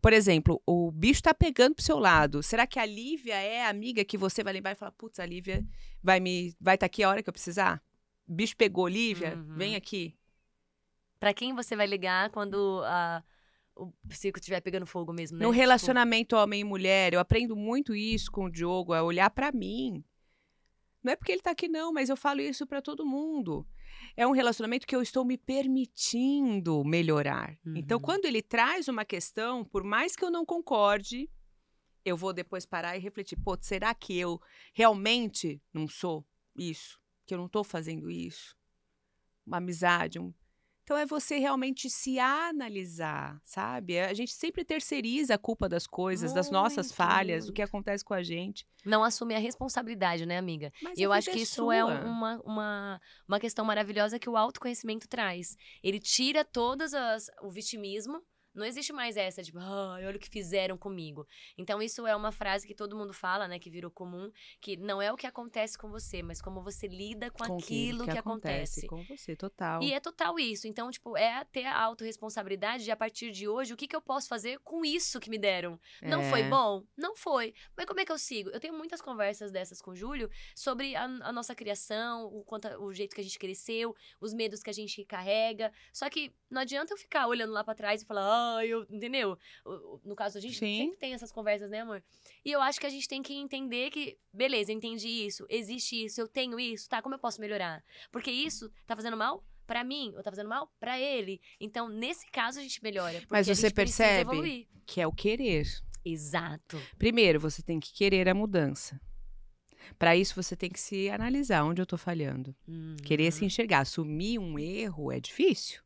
por exemplo, o bicho tá pegando pro seu lado. Será que a Lívia é a amiga que você vai lembrar e falar, putz, a Lívia vai me vai estar tá aqui a hora que eu precisar? bicho pegou Lívia, uhum. vem aqui. Para quem você vai ligar quando a uh o circo estiver pegando fogo mesmo, né? No tipo, relacionamento tipo... homem e mulher, eu aprendo muito isso com o Diogo, é olhar para mim. Não é porque ele tá aqui não, mas eu falo isso para todo mundo. É um relacionamento que eu estou me permitindo melhorar. Então, uhum. Então, quando ele traz uma questão, por mais que eu não concorde, eu vou depois parar e refletir, pô, será que eu realmente não sou isso? Que eu não estou fazendo isso? Uma amizade, um então é você realmente se analisar, sabe? A gente sempre terceiriza a culpa das coisas, muito, das nossas falhas, muito. do que acontece com a gente. Não assumir a responsabilidade, né, amiga? Mas é eu acho que é isso é sua. é uma, uma, uma questão maravilhosa que o autoconhecimento traz. Ele tira todas as o vitimismo não existe mais essa, tipo, ah, olha o que fizeram comigo. Então, isso é uma frase que todo mundo fala, né? Que virou comum, que não é o que acontece com você, mas como você lida com, com aquilo que, que acontece. Com você, total. E é total isso. Então, tipo, é ter a autorresponsabilidade de, a partir de hoje, o que, que eu posso fazer com isso que me deram? É. Não foi é. bom? Não foi. Mas como é que eu sigo? Eu tenho muitas conversas dessas com o Júlio sobre a, a nossa criação, o, quanto, o jeito que a gente cresceu, os medos que a gente carrega. Só que não adianta eu ficar olhando lá para trás e falar, ah, banho, entendeu? No caso, a gente Sim. sempre tem essas conversas, né, amor? E eu acho que a gente tem que entender que, beleza, eu entendi isso, existe isso, eu tenho isso, tá? Como eu posso melhorar? Porque isso tá fazendo mal para mim, ou tá fazendo mal para ele. Então, nesse caso, a gente melhora. Mas você percebe que é o querer. Exato. Primeiro, você tem que querer a mudança. Para isso, você tem que se analisar onde eu tô falhando. Uhum. Querer se enxergar. Assumir um erro é difícil.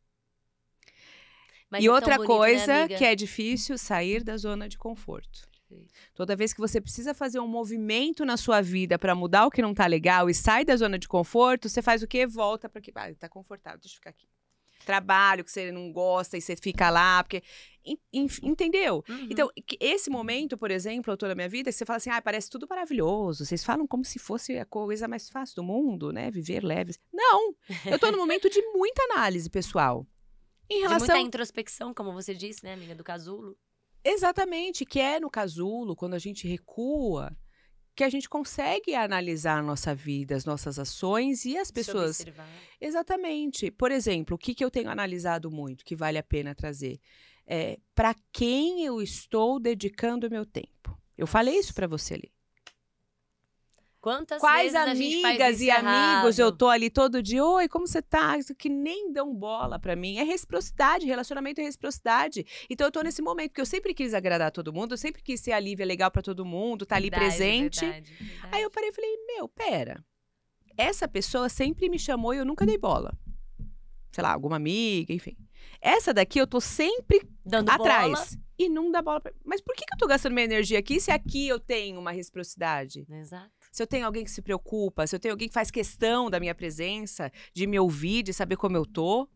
Mas e é outra bonito, né, coisa né, que é difícil, sair da zona de conforto. Toda vez que você precisa fazer um movimento na sua vida para mudar o que não tá legal e sai da zona de conforto, você faz o quê? Volta para que ah, tá confortável, deixa eu ficar aqui. Trabalho que você não gosta e você fica lá, porque entendeu? Uhum. Então, esse momento, por exemplo, toda a minha vida, que você fala assim: "Ah, parece tudo maravilhoso". Vocês falam como se fosse a coisa mais fácil do mundo, né? Viver leves. Não. Eu tô num momento de muita análise pessoal. Em relação... De muita introspecção, como você disse, né, amiga, do casulo. Exatamente, que é no casulo, quando a gente recua, que a gente consegue analisar a nossa vida, as nossas ações e as pessoas. Se observar. Exatamente. Por exemplo, o que, que eu tenho analisado muito, que vale a pena trazer? É, para quem eu estou dedicando o meu tempo. Eu nossa. falei isso para você ali. Quantas Quais amigas e errado? amigos eu tô ali todo dia? Oi, como você tá? Isso que nem dão bola para mim. É reciprocidade, relacionamento é reciprocidade. Então eu tô nesse momento, porque eu sempre quis agradar todo mundo, eu sempre quis ser a Lívia legal para todo mundo, tá ali verdade, presente. Verdade, verdade. Aí eu parei e falei: meu, pera. Essa pessoa sempre me chamou e eu nunca dei bola. Sei lá, alguma amiga, enfim. Essa daqui eu tô sempre Dando atrás. Bola. E não dá bola pra... Mas por que, que eu tô gastando minha energia aqui se aqui eu tenho uma reciprocidade? Exato se eu tenho alguém que se preocupa, se eu tenho alguém que faz questão da minha presença, de me ouvir, de saber como eu tô.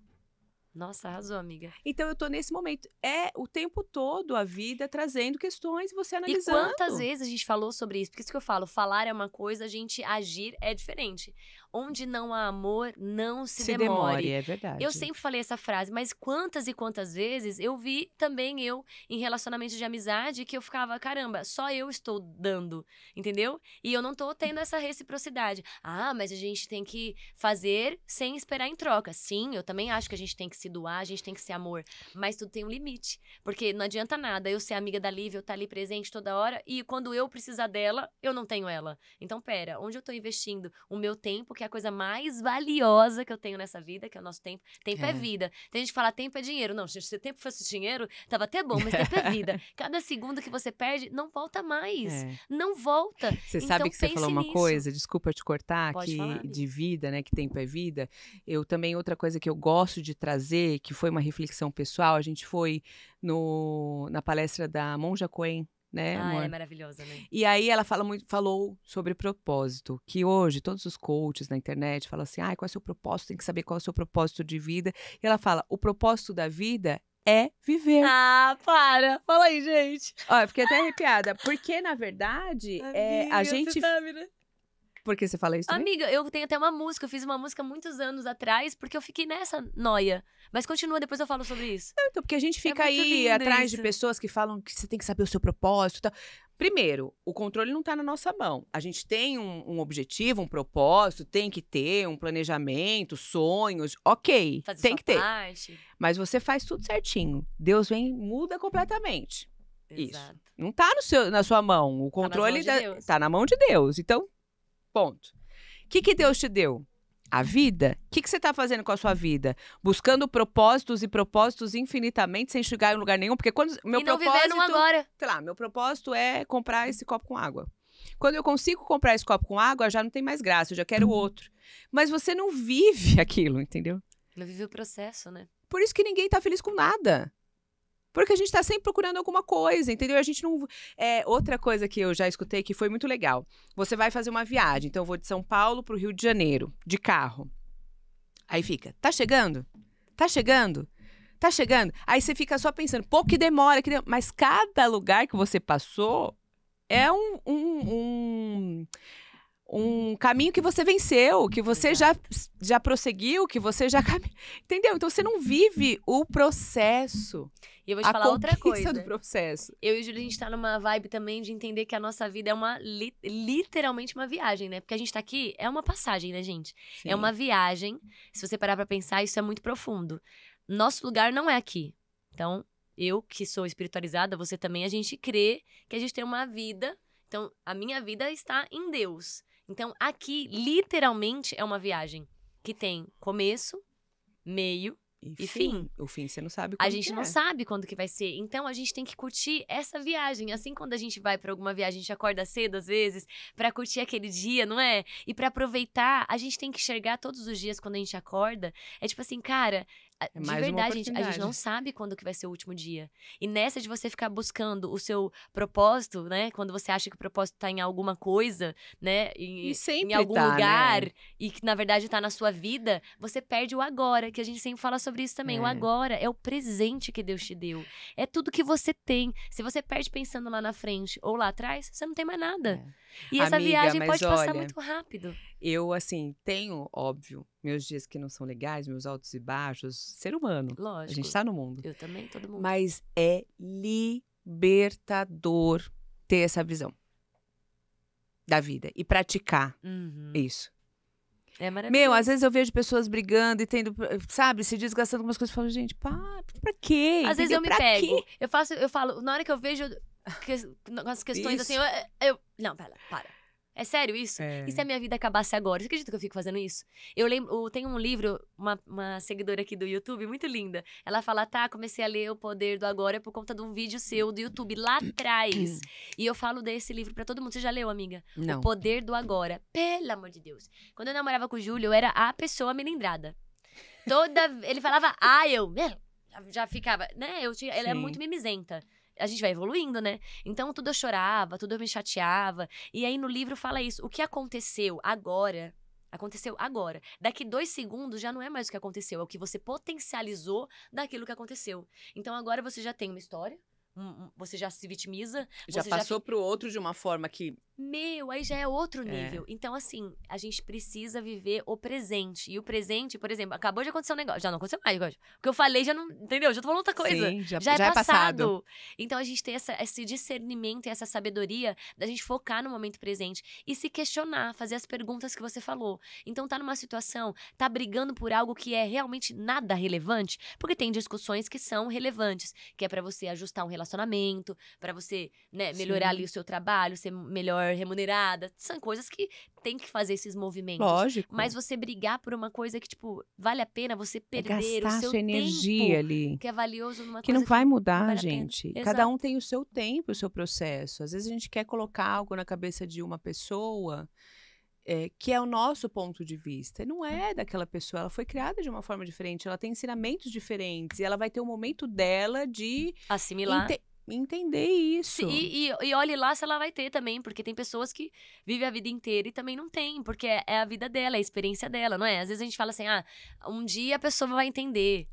Nossa, arrasou, amiga. Então eu tô nesse momento. É o tempo todo a vida trazendo questões e você analisando. E quantas vezes a gente falou sobre isso? Porque isso que eu falo, falar é uma coisa, a gente agir é diferente onde não há amor, não se, se demore. demore. É verdade. Eu sempre falei essa frase, mas quantas e quantas vezes eu vi também eu em relacionamentos de amizade que eu ficava, caramba, só eu estou dando, entendeu? E eu não estou tendo essa reciprocidade. Ah, mas a gente tem que fazer sem esperar em troca. Sim, eu também acho que a gente tem que se doar, a gente tem que ser amor, mas tudo tem um limite, porque não adianta nada eu ser amiga da Lívia, eu estar tá ali presente toda hora e quando eu precisar dela, eu não tenho ela. Então, pera, onde eu estou investindo o meu tempo que a coisa mais valiosa que eu tenho nessa vida, que é o nosso tempo. Tempo é, é vida. Tem gente que fala tempo é dinheiro. Não, gente, se o tempo fosse dinheiro, tava até bom, mas tempo é vida. [laughs] Cada segundo que você perde, não volta mais. É. Não volta. Você então, sabe que você falou uma nisso. coisa, desculpa te cortar, Pode que falar, de vida, né? Que tempo é vida. Eu também, outra coisa que eu gosto de trazer, que foi uma reflexão pessoal, a gente foi no, na palestra da Monja Coen, né? Ah, é amor? é maravilhosa, né? E aí ela fala muito, falou sobre propósito, que hoje todos os coaches na internet falam assim: ah, qual é o seu propósito? Tem que saber qual é o seu propósito de vida. E ela fala: o propósito da vida é viver. Ah, para! Fala aí, gente. Olha, fiquei até arrepiada. Porque, na verdade, Amiga, é, a gente. Sabe, né? Porque você fala isso? Também? Amiga, eu tenho até uma música, eu fiz uma música muitos anos atrás, porque eu fiquei nessa noia. Mas continua, depois eu falo sobre isso. É, então, porque a gente é fica é aí atrás isso. de pessoas que falam que você tem que saber o seu propósito e tá? tal. Primeiro, o controle não está na nossa mão. A gente tem um, um, objetivo, um propósito, tem que ter um planejamento, sonhos, ok, Fazer tem que ter. Mas você faz tudo certinho. Deus vem muda completamente. Exato. Isso. Não está na sua mão. O tá controle está de tá na mão de Deus. Então Ponto. O que, que Deus te deu? A vida. O que, que você está fazendo com a sua vida? Buscando propósitos e propósitos infinitamente sem chegar em lugar nenhum? Porque quando. Meu e não propósito. agora. Sei lá, meu propósito é comprar esse copo com água. Quando eu consigo comprar esse copo com água, já não tem mais graça, eu já quero uhum. outro. Mas você não vive [laughs] aquilo, entendeu? Não vive o processo, né? Por isso que ninguém tá feliz com nada. Porque a gente está sempre procurando alguma coisa, entendeu? A gente não. É, outra coisa que eu já escutei que foi muito legal. Você vai fazer uma viagem. Então, eu vou de São Paulo para o Rio de Janeiro, de carro. Aí fica, tá chegando? Tá chegando? Tá chegando? Aí você fica só pensando, pô, que demora, que demora. Mas cada lugar que você passou é um, um, um um caminho que você venceu, que você já, já prosseguiu, que você já [laughs] entendeu? Então você não vive o processo. E eu vou te a falar outra coisa. do processo. Eu e o Júlio a gente tá numa vibe também de entender que a nossa vida é uma li literalmente uma viagem, né? Porque a gente tá aqui é uma passagem, né, gente? É Sim. É uma viagem. Se você parar para pensar, isso é muito profundo. Nosso lugar não é aqui. Então, eu que sou espiritualizada, você também, a gente crê que a gente tem uma vida então, a minha vida está em Deus. Então, aqui, literalmente, é uma viagem que tem começo, meio e, e fim. fim. O fim você não sabe quando A gente não é. sabe quando que vai ser. Então a gente tem que curtir essa viagem. Assim quando a gente vai para alguma viagem, a gente acorda cedo às vezes para curtir aquele dia, não é? E para aproveitar, a gente tem que enxergar todos os dias quando a gente acorda, é tipo assim, cara, é de verdade, a gente não sabe quando que vai ser o último dia. E nessa de você ficar buscando o seu propósito, né? Quando você acha que o propósito tá em alguma coisa, né? Em, em algum tá, né? lugar, né? e que na verdade tá na sua vida, você perde o agora, que a gente sempre fala sobre isso também. É. O agora é o presente que Deus te deu. É tudo que você tem. Se você perde pensando lá na frente ou lá atrás, você não tem mais nada. É. E essa Amiga, viagem pode olha, passar muito rápido. Eu, assim, tenho, óbvio, meus dias que não são legais, meus altos e baixos, ser humano. Lógico. A gente tá no mundo. Eu também, todo mundo. Mas é libertador ter essa visão da vida e praticar uhum. isso. É maravilhoso. Meu, às vezes eu vejo pessoas brigando e tendo, sabe, se desgastando com umas coisas. Eu falo, gente, pá, pra quê? Às vezes eu me pego. Quê? Eu faço, eu falo, na hora que eu vejo que, as questões assim, isso. assim, eu, eu, Não, pera, para. É sério isso? É. E se a minha vida acabasse agora? Você acredita que eu fico fazendo isso? Eu lembro, tem um livro, uma, uma, seguidora aqui do YouTube, muito linda. Ela fala: tá, comecei a ler O Poder do Agora por conta de um vídeo seu do YouTube lá atrás. e eu falo desse livro para todo mundo. Você já leu, amiga? Não. O Poder do Agora. Pelo amor de Deus. Quando eu namorava com o Júlio, eu era a pessoa melindrada. Toda. Ele falava, ah, eu. Já ficava. Né? Eu tinha, ela é muito mimizenta a gente vai evoluindo, né? Então tudo eu chorava, tudo eu me chateava. E aí no livro fala isso. O que aconteceu agora? Aconteceu agora. Daqui dois segundos já não é mais o que aconteceu, é o que você potencializou daquilo que aconteceu. Então agora você já tem uma história, você já se vitimiza. Já passou já... pro outro de uma forma que. Meu, aí já é outro é. nível. É. Então, assim, a gente precisa viver o presente. E o presente, por exemplo, acabou de acontecer um negócio. Já não aconteceu mais, negócio. O que eu falei já não. Entendeu? Já tô falando outra coisa. Sim, já, já, é, já é passado. é, passado. Então, a gente tem essa, esse discernimento e essa sabedoria da gente focar no momento presente e se questionar, fazer as perguntas que você falou. Então, tá numa situação, tá brigando por algo que é realmente nada relevante, porque tem discussões que são relevantes, que é para você ajustar um relacionamento relacionamento, para você né, melhorar Sim. ali o seu trabalho, ser melhor remunerada. São coisas que tem que fazer esses movimentos. Lógico. Mas você brigar por uma coisa que, tipo, vale a pena você é perder é gastar o seu sua energia tempo, ali. Que é valioso numa que coisa. Não que não vai mudar, não vale gente. Cada um tem o seu tempo, o seu processo. Às vezes a gente quer colocar algo na cabeça de uma pessoa é, que é o nosso ponto de vista. Não hum. é daquela pessoa, ela foi criada de uma forma diferente, ela tem ensinamentos diferentes, e ela vai ter o um momento dela de assimilar. entender isso. E, e, e, olhe lá se ela vai ter também, porque tem pessoas que vivem a vida inteira e também não tem, porque é, é a vida dela, é a experiência dela, não é? Às vezes a gente fala assim, ah, um dia a pessoa vai entender.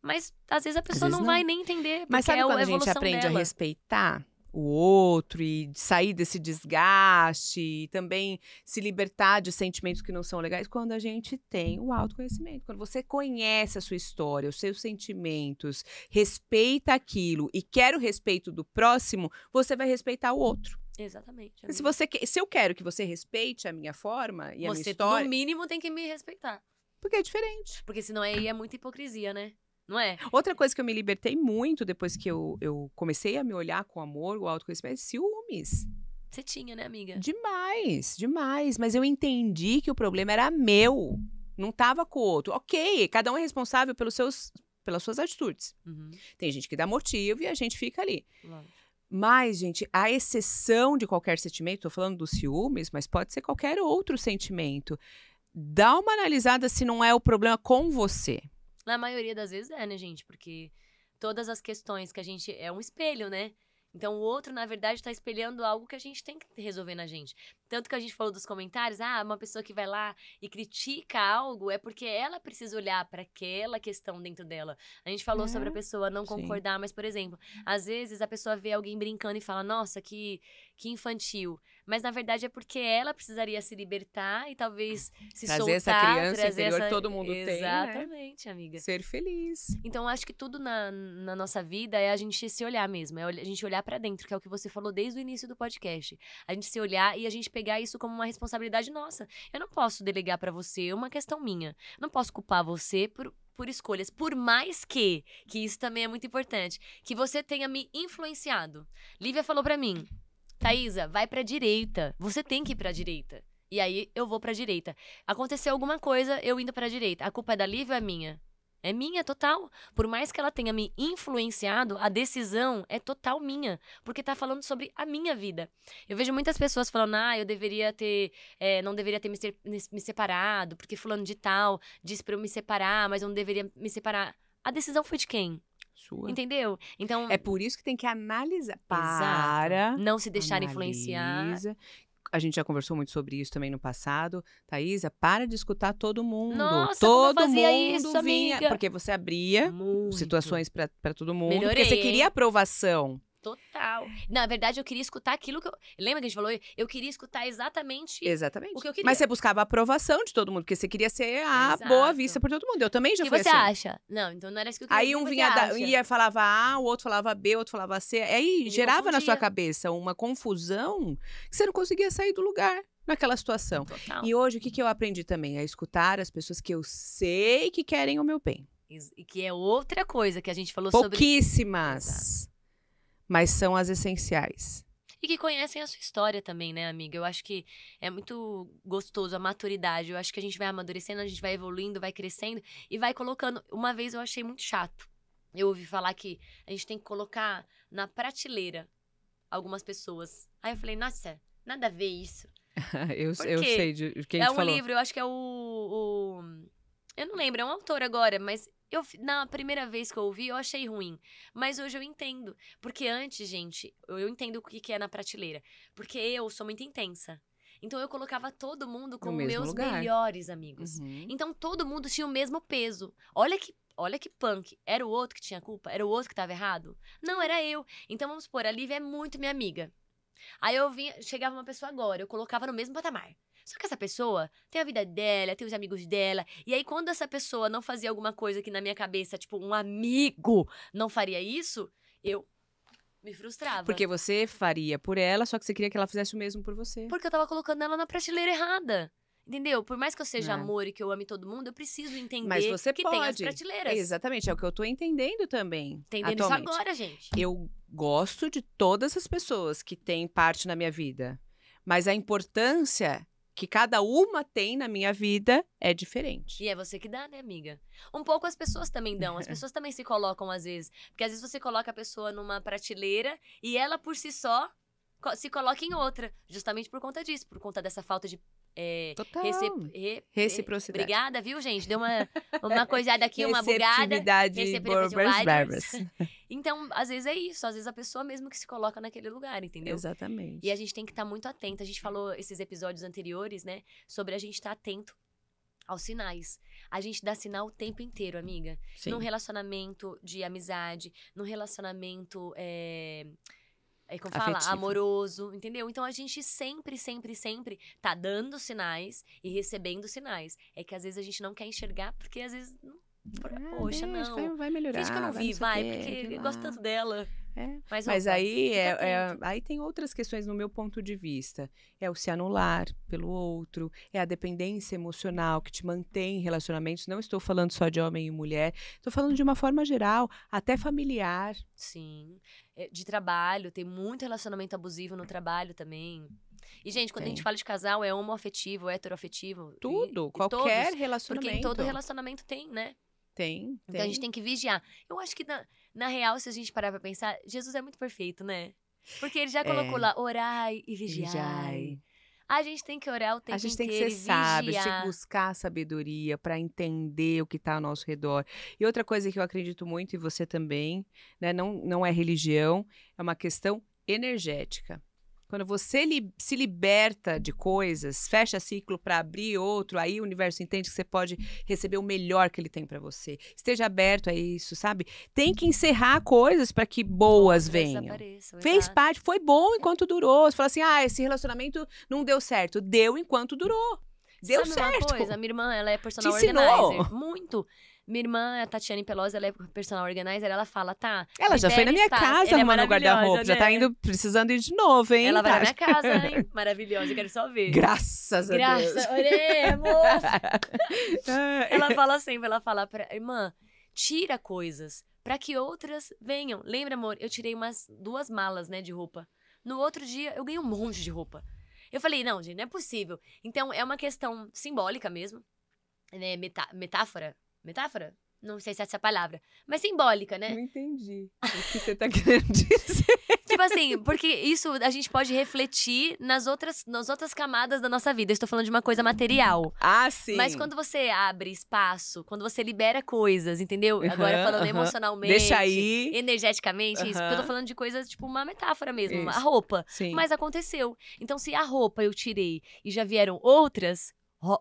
Mas às vezes a pessoa vezes não, não, vai nem entender. Mas sabe é quando a, a gente aprende dela. a respeitar? o outro e sair desse desgaste e também se libertar de sentimentos que não são legais quando a gente tem o autoconhecimento. Quando você conhece a sua história, os seus sentimentos, respeita aquilo e quer o respeito do próximo, você vai respeitar o outro. Exatamente. Se, você, se eu quero que você respeite a minha forma e você, a minha história... Você, no mínimo, tem que me respeitar. Porque é diferente. Porque senão aí é muita hipocrisia, né? não é? Outra coisa que eu me libertei muito depois que eu, eu comecei a me olhar com amor, o autoconhecimento, é ciúmes. Você tinha, né, amiga? Demais, demais. Mas eu entendi que o problema era meu. Não tava com o outro. Ok, cada um é responsável pelos seus, pelas suas atitudes. Uhum. Tem gente que dá motivo e a gente fica ali. Mas, gente, a exceção de qualquer sentimento, estou falando dos ciúmes, mas pode ser qualquer outro sentimento. Dá uma analisada se não é o problema com você. Na maioria das vezes é, né, gente? Porque todas as questões que a gente. É um espelho, né? Então, o outro, na verdade, está espelhando algo que a gente tem que resolver na gente. Tanto que a gente falou dos comentários, ah, uma pessoa que vai lá e critica algo é porque ela precisa olhar para aquela questão dentro dela. A gente falou sobre a uhum. pessoa não concordar, Sim. mas, por exemplo, às vezes a pessoa vê alguém brincando e fala, nossa, que, que infantil. Mas na verdade é porque ela precisaria se libertar e talvez se trazer soltar. Essa criança trazer interior, essa todo mundo né? Exatamente, tem. Exatamente, né? amiga. Ser feliz. Então acho que tudo na, na nossa vida é a gente se olhar mesmo, é a gente olhar para dentro, que é o que você falou desde o início do podcast. A gente se olhar e a gente pegar isso como uma responsabilidade nossa. Eu não posso delegar para você, uma questão minha. não posso culpar você por, por escolhas, por mais que, que isso também é muito importante, que você tenha me influenciado. Lívia falou para mim, Thaísa, vai pra direita. Você tem que ir pra direita. E aí eu vou pra direita. Aconteceu alguma coisa, eu indo pra direita. A culpa é da Lívia ou é minha? É minha, total. Por mais que ela tenha me influenciado, a decisão é total minha. Porque tá falando sobre a minha vida. Eu vejo muitas pessoas falando, ah, eu deveria ter. É, não deveria ter me, ser, me separado, porque fulano de tal disse pra eu me separar, mas eu não deveria me separar. A decisão foi de quem? Sua. Entendeu? Então. É por isso que tem que analisar. Para. Exato. Não se deixar analisa. influenciar. A gente já conversou muito sobre isso também no passado. Thaisa, para de escutar todo mundo. Nossa, todo mundo isso, vinha. Amiga. Porque você abria muito. situações para todo mundo. Melhorei. Porque você queria aprovação. Total. Na é verdade, eu queria escutar aquilo que eu. Lembra que a gente falou? Eu queria escutar exatamente, exatamente. o que eu queria. Mas você buscava a aprovação de todo mundo, porque você queria ser a Exato. boa vista por todo mundo. Eu também já e fui assim. você acha? Não, então não era isso que eu queria. Aí um vinha da... ia falava A, o outro falava B, o outro falava C. Aí gerava na sua cabeça uma confusão que você não conseguia sair do lugar naquela situação. Total. E hoje o que, que eu aprendi também é escutar as pessoas que eu sei que querem o meu bem. E que é outra coisa que a gente falou Pouquíssimas. sobre. Pouquíssimas mas são as essenciais. E que conhecem a sua história também, né, amiga? Eu acho que é muito gostoso a maturidade. Eu acho que a gente vai amadurecendo, a gente vai evoluindo, vai crescendo e vai colocando. Uma vez eu achei muito chato. Eu ouvi falar que a gente tem que colocar na prateleira algumas pessoas. Aí eu falei, nossa, nada a ver isso. [laughs] eu, eu, sei de quem É um falou. livro, eu acho que é o, o... Eu não lembro, é um autor agora, mas eu, na primeira vez que eu ouvi, eu achei ruim. Mas hoje eu entendo. Porque antes, gente, eu entendo o que, que é na prateleira. Porque eu sou muito intensa. Então eu colocava todo mundo como meus lugar. melhores amigos. Uhum. Então todo mundo tinha o mesmo peso. Olha que olha que punk. Era o outro que tinha culpa? Era o outro que estava errado? Não, era eu. Então vamos supor, a Lívia é muito minha amiga. Aí eu vinha, chegava uma pessoa agora, eu colocava no mesmo patamar. Só que essa pessoa tem a vida dela, tem os amigos dela. E aí, quando essa pessoa não fazia alguma coisa que na minha cabeça, tipo, um amigo não faria isso, eu me frustrava. Porque você faria por ela, só que você queria que ela fizesse o mesmo por você. Porque eu tava colocando ela na prateleira errada. Entendeu? Por mais que eu seja é. amor e que eu ame todo mundo, eu preciso entender Mas você que pode. tem as prateleiras. Exatamente, é o que eu tô entendendo também. Entendendo atualmente. isso agora, gente. Eu gosto de todas as pessoas que têm parte na minha vida. Mas a importância que cada uma tem na minha vida é diferente. E é você que dá, né, amiga? Um pouco as pessoas também dão, as [laughs] pessoas também se colocam às vezes. Porque às vezes você coloca a pessoa numa prateleira e ela por si só se coloca em outra, justamente por conta disso, por conta dessa falta de é, Total. Re Reciprocidade. Obrigada, viu, gente? Deu uma, uma coisada aqui, uma bugada. reciprocidade [laughs] Então, às vezes é isso. Às vezes a pessoa mesmo que se coloca naquele lugar, entendeu? Exatamente. E a gente tem que estar tá muito atento. A gente falou esses episódios anteriores, né? Sobre a gente estar tá atento aos sinais. A gente dá sinal o tempo inteiro, amiga. Sim. Num relacionamento de amizade, num relacionamento... É é como fala, amoroso, entendeu? Então a gente sempre, sempre, sempre tá dando sinais e recebendo sinais. É que às vezes a gente não quer enxergar porque às vezes. Poxa, ah, Poxa, não. Vai, melhorar. Finge que eu não vi, vai, porque eu gosto tanto dela. É. Mas, Mas aí, é, é, aí tem outras questões no meu ponto de vista. É o se anular pelo outro, é a dependência emocional que te mantém em relacionamentos. Não estou falando só de homem e mulher, estou falando de uma forma geral, até familiar. Sim. É, de trabalho, tem muito relacionamento abusivo no trabalho também. E, gente, quando Sim. a gente fala de casal, é homoafetivo, heteroafetivo. Tudo, e, qualquer e todos, relacionamento. Porque em todo relacionamento tem, né? Tem, Então a gente tem que vigiar. Eu acho que, na, na real, se a gente parar pra pensar, Jesus é muito perfeito, né? Porque ele já é. colocou é. lá, orai e vigiai. vigiai. A gente tem que orar o tempo inteiro. A gente inteiro, tem que ser sábio, tem que buscar sabedoria para entender o que está ao nosso redor. E outra coisa que eu acredito muito, e você também, né? Não, não é religião, é uma questão energética. Quando você li se liberta de coisas, fecha ciclo para abrir outro, aí o universo entende que você pode receber o melhor que ele tem para você. Esteja aberto a isso, sabe? Tem que encerrar coisas para que boas venham. Fez exato. parte, foi bom enquanto durou. Você fala assim: ah, esse relacionamento não deu certo. Deu enquanto durou. Deu Sabe certo. Uma coisa? A minha irmã, ela é personal Te ensinou. Muito. Minha irmã, a Tatiane Pelosi, ela é personal organizer, ela fala, tá. Ela já foi na minha espaço. casa ela é arrumando é guarda-roupa. Né? Já tá né? indo, precisando ir de novo, hein? Ela vai na minha casa, hein? [laughs] Maravilhosa, quero só ver. Graças a Graças, Deus. Graças, oremos! [laughs] ela fala sempre, ela fala pra irmã, tira coisas para que outras venham. Lembra, amor, eu tirei umas duas malas, né, de roupa. No outro dia, eu ganhei um monte de roupa. Eu falei, não, gente, não é possível. Então, é uma questão simbólica mesmo, né, meta, metáfora, Metáfora? Não sei se é essa palavra. Mas simbólica, né? Não entendi o que você tá [laughs] querendo dizer. tipo assim, porque isso a gente pode refletir nas outras, nas outras camadas da nossa vida. Eu estou falando de uma coisa material. Ah, sim. Mas quando você abre espaço, quando você libera coisas, entendeu? Uhum, Agora falando uhum. emocionalmente. Deixa aí. Energeticamente, uhum. isso. Porque eu tô falando de coisas, tipo, uma metáfora mesmo. Isso. A roupa. Sim. Mas aconteceu. Então, se a roupa eu tirei e já vieram outras,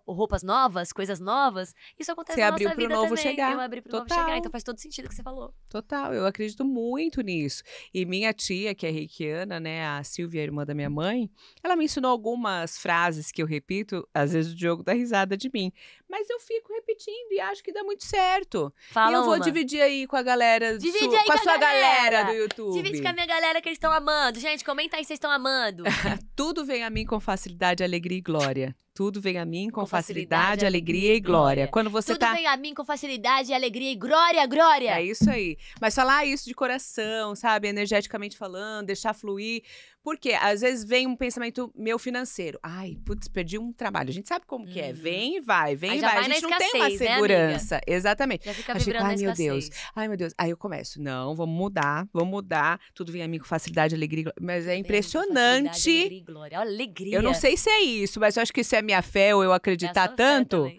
roupas novas, coisas novas. Isso acontece você na nossa vida também. Você abriu novo chegar. Eu abri pro Total. novo chegar, então faz todo sentido o que você falou. Total, eu acredito muito nisso. E minha tia, que é reikiana, né, a Silvia, a irmã da minha mãe, ela me ensinou algumas frases que eu repito, às vezes o Diogo dá risada de mim, mas eu fico repetindo e acho que dá muito certo. Fala e eu vou uma. dividir aí com a galera, su... aí com a, sua galera. galera. do YouTube. Divide com a minha galera que eles estão amando. Gente, comenta aí se vocês estão amando. [laughs] Tudo vem a mim com facilidade, alegria e glória tudo vem a mim com, com facilidade, facilidade, alegria e glória. Quando você tudo tá... vem a mim com facilidade, alegria e glória, glória. É isso aí. Mas falar isso de coração, sabe? Energeticamente falando, deixar fluir. Porque às vezes vem um pensamento meu financeiro. Ai, putz, perdi um trabalho. A gente sabe como uhum. que é. Uhum. Vem e vai, vem e vai. vai. A gente não escassez, tem uma né, segurança. Né, Exatamente. Já fica vibrando Ai, meu Deus. Ai, meu Deus. Aí eu começo. Não, vamos mudar, vamos mudar. Tudo vem a mim com facilidade, alegria. Glória. Mas é Bem, impressionante. Alegria, glória. Alegria. Eu não sei se é isso, mas eu acho que isso é minha fé ou eu acreditar é tanto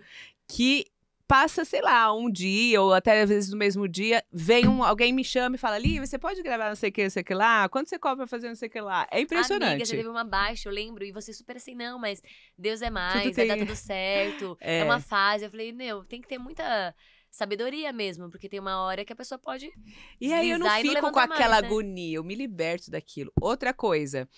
que passa, sei lá, um dia ou até às vezes no mesmo dia, vem um, alguém me chama e fala ali, você pode gravar não sei o que, não sei o que lá? Quando você cobra fazer não sei o que lá? É impressionante. Amiga, você teve uma baixa, eu lembro, e você super assim, não, mas Deus é mais, tudo vai tem... dar tudo certo, [laughs] é. é uma fase. Eu falei, meu, tem que ter muita sabedoria mesmo, porque tem uma hora que a pessoa pode. E aí eu não fico não com aquela mais, né? agonia, eu me liberto daquilo. Outra coisa,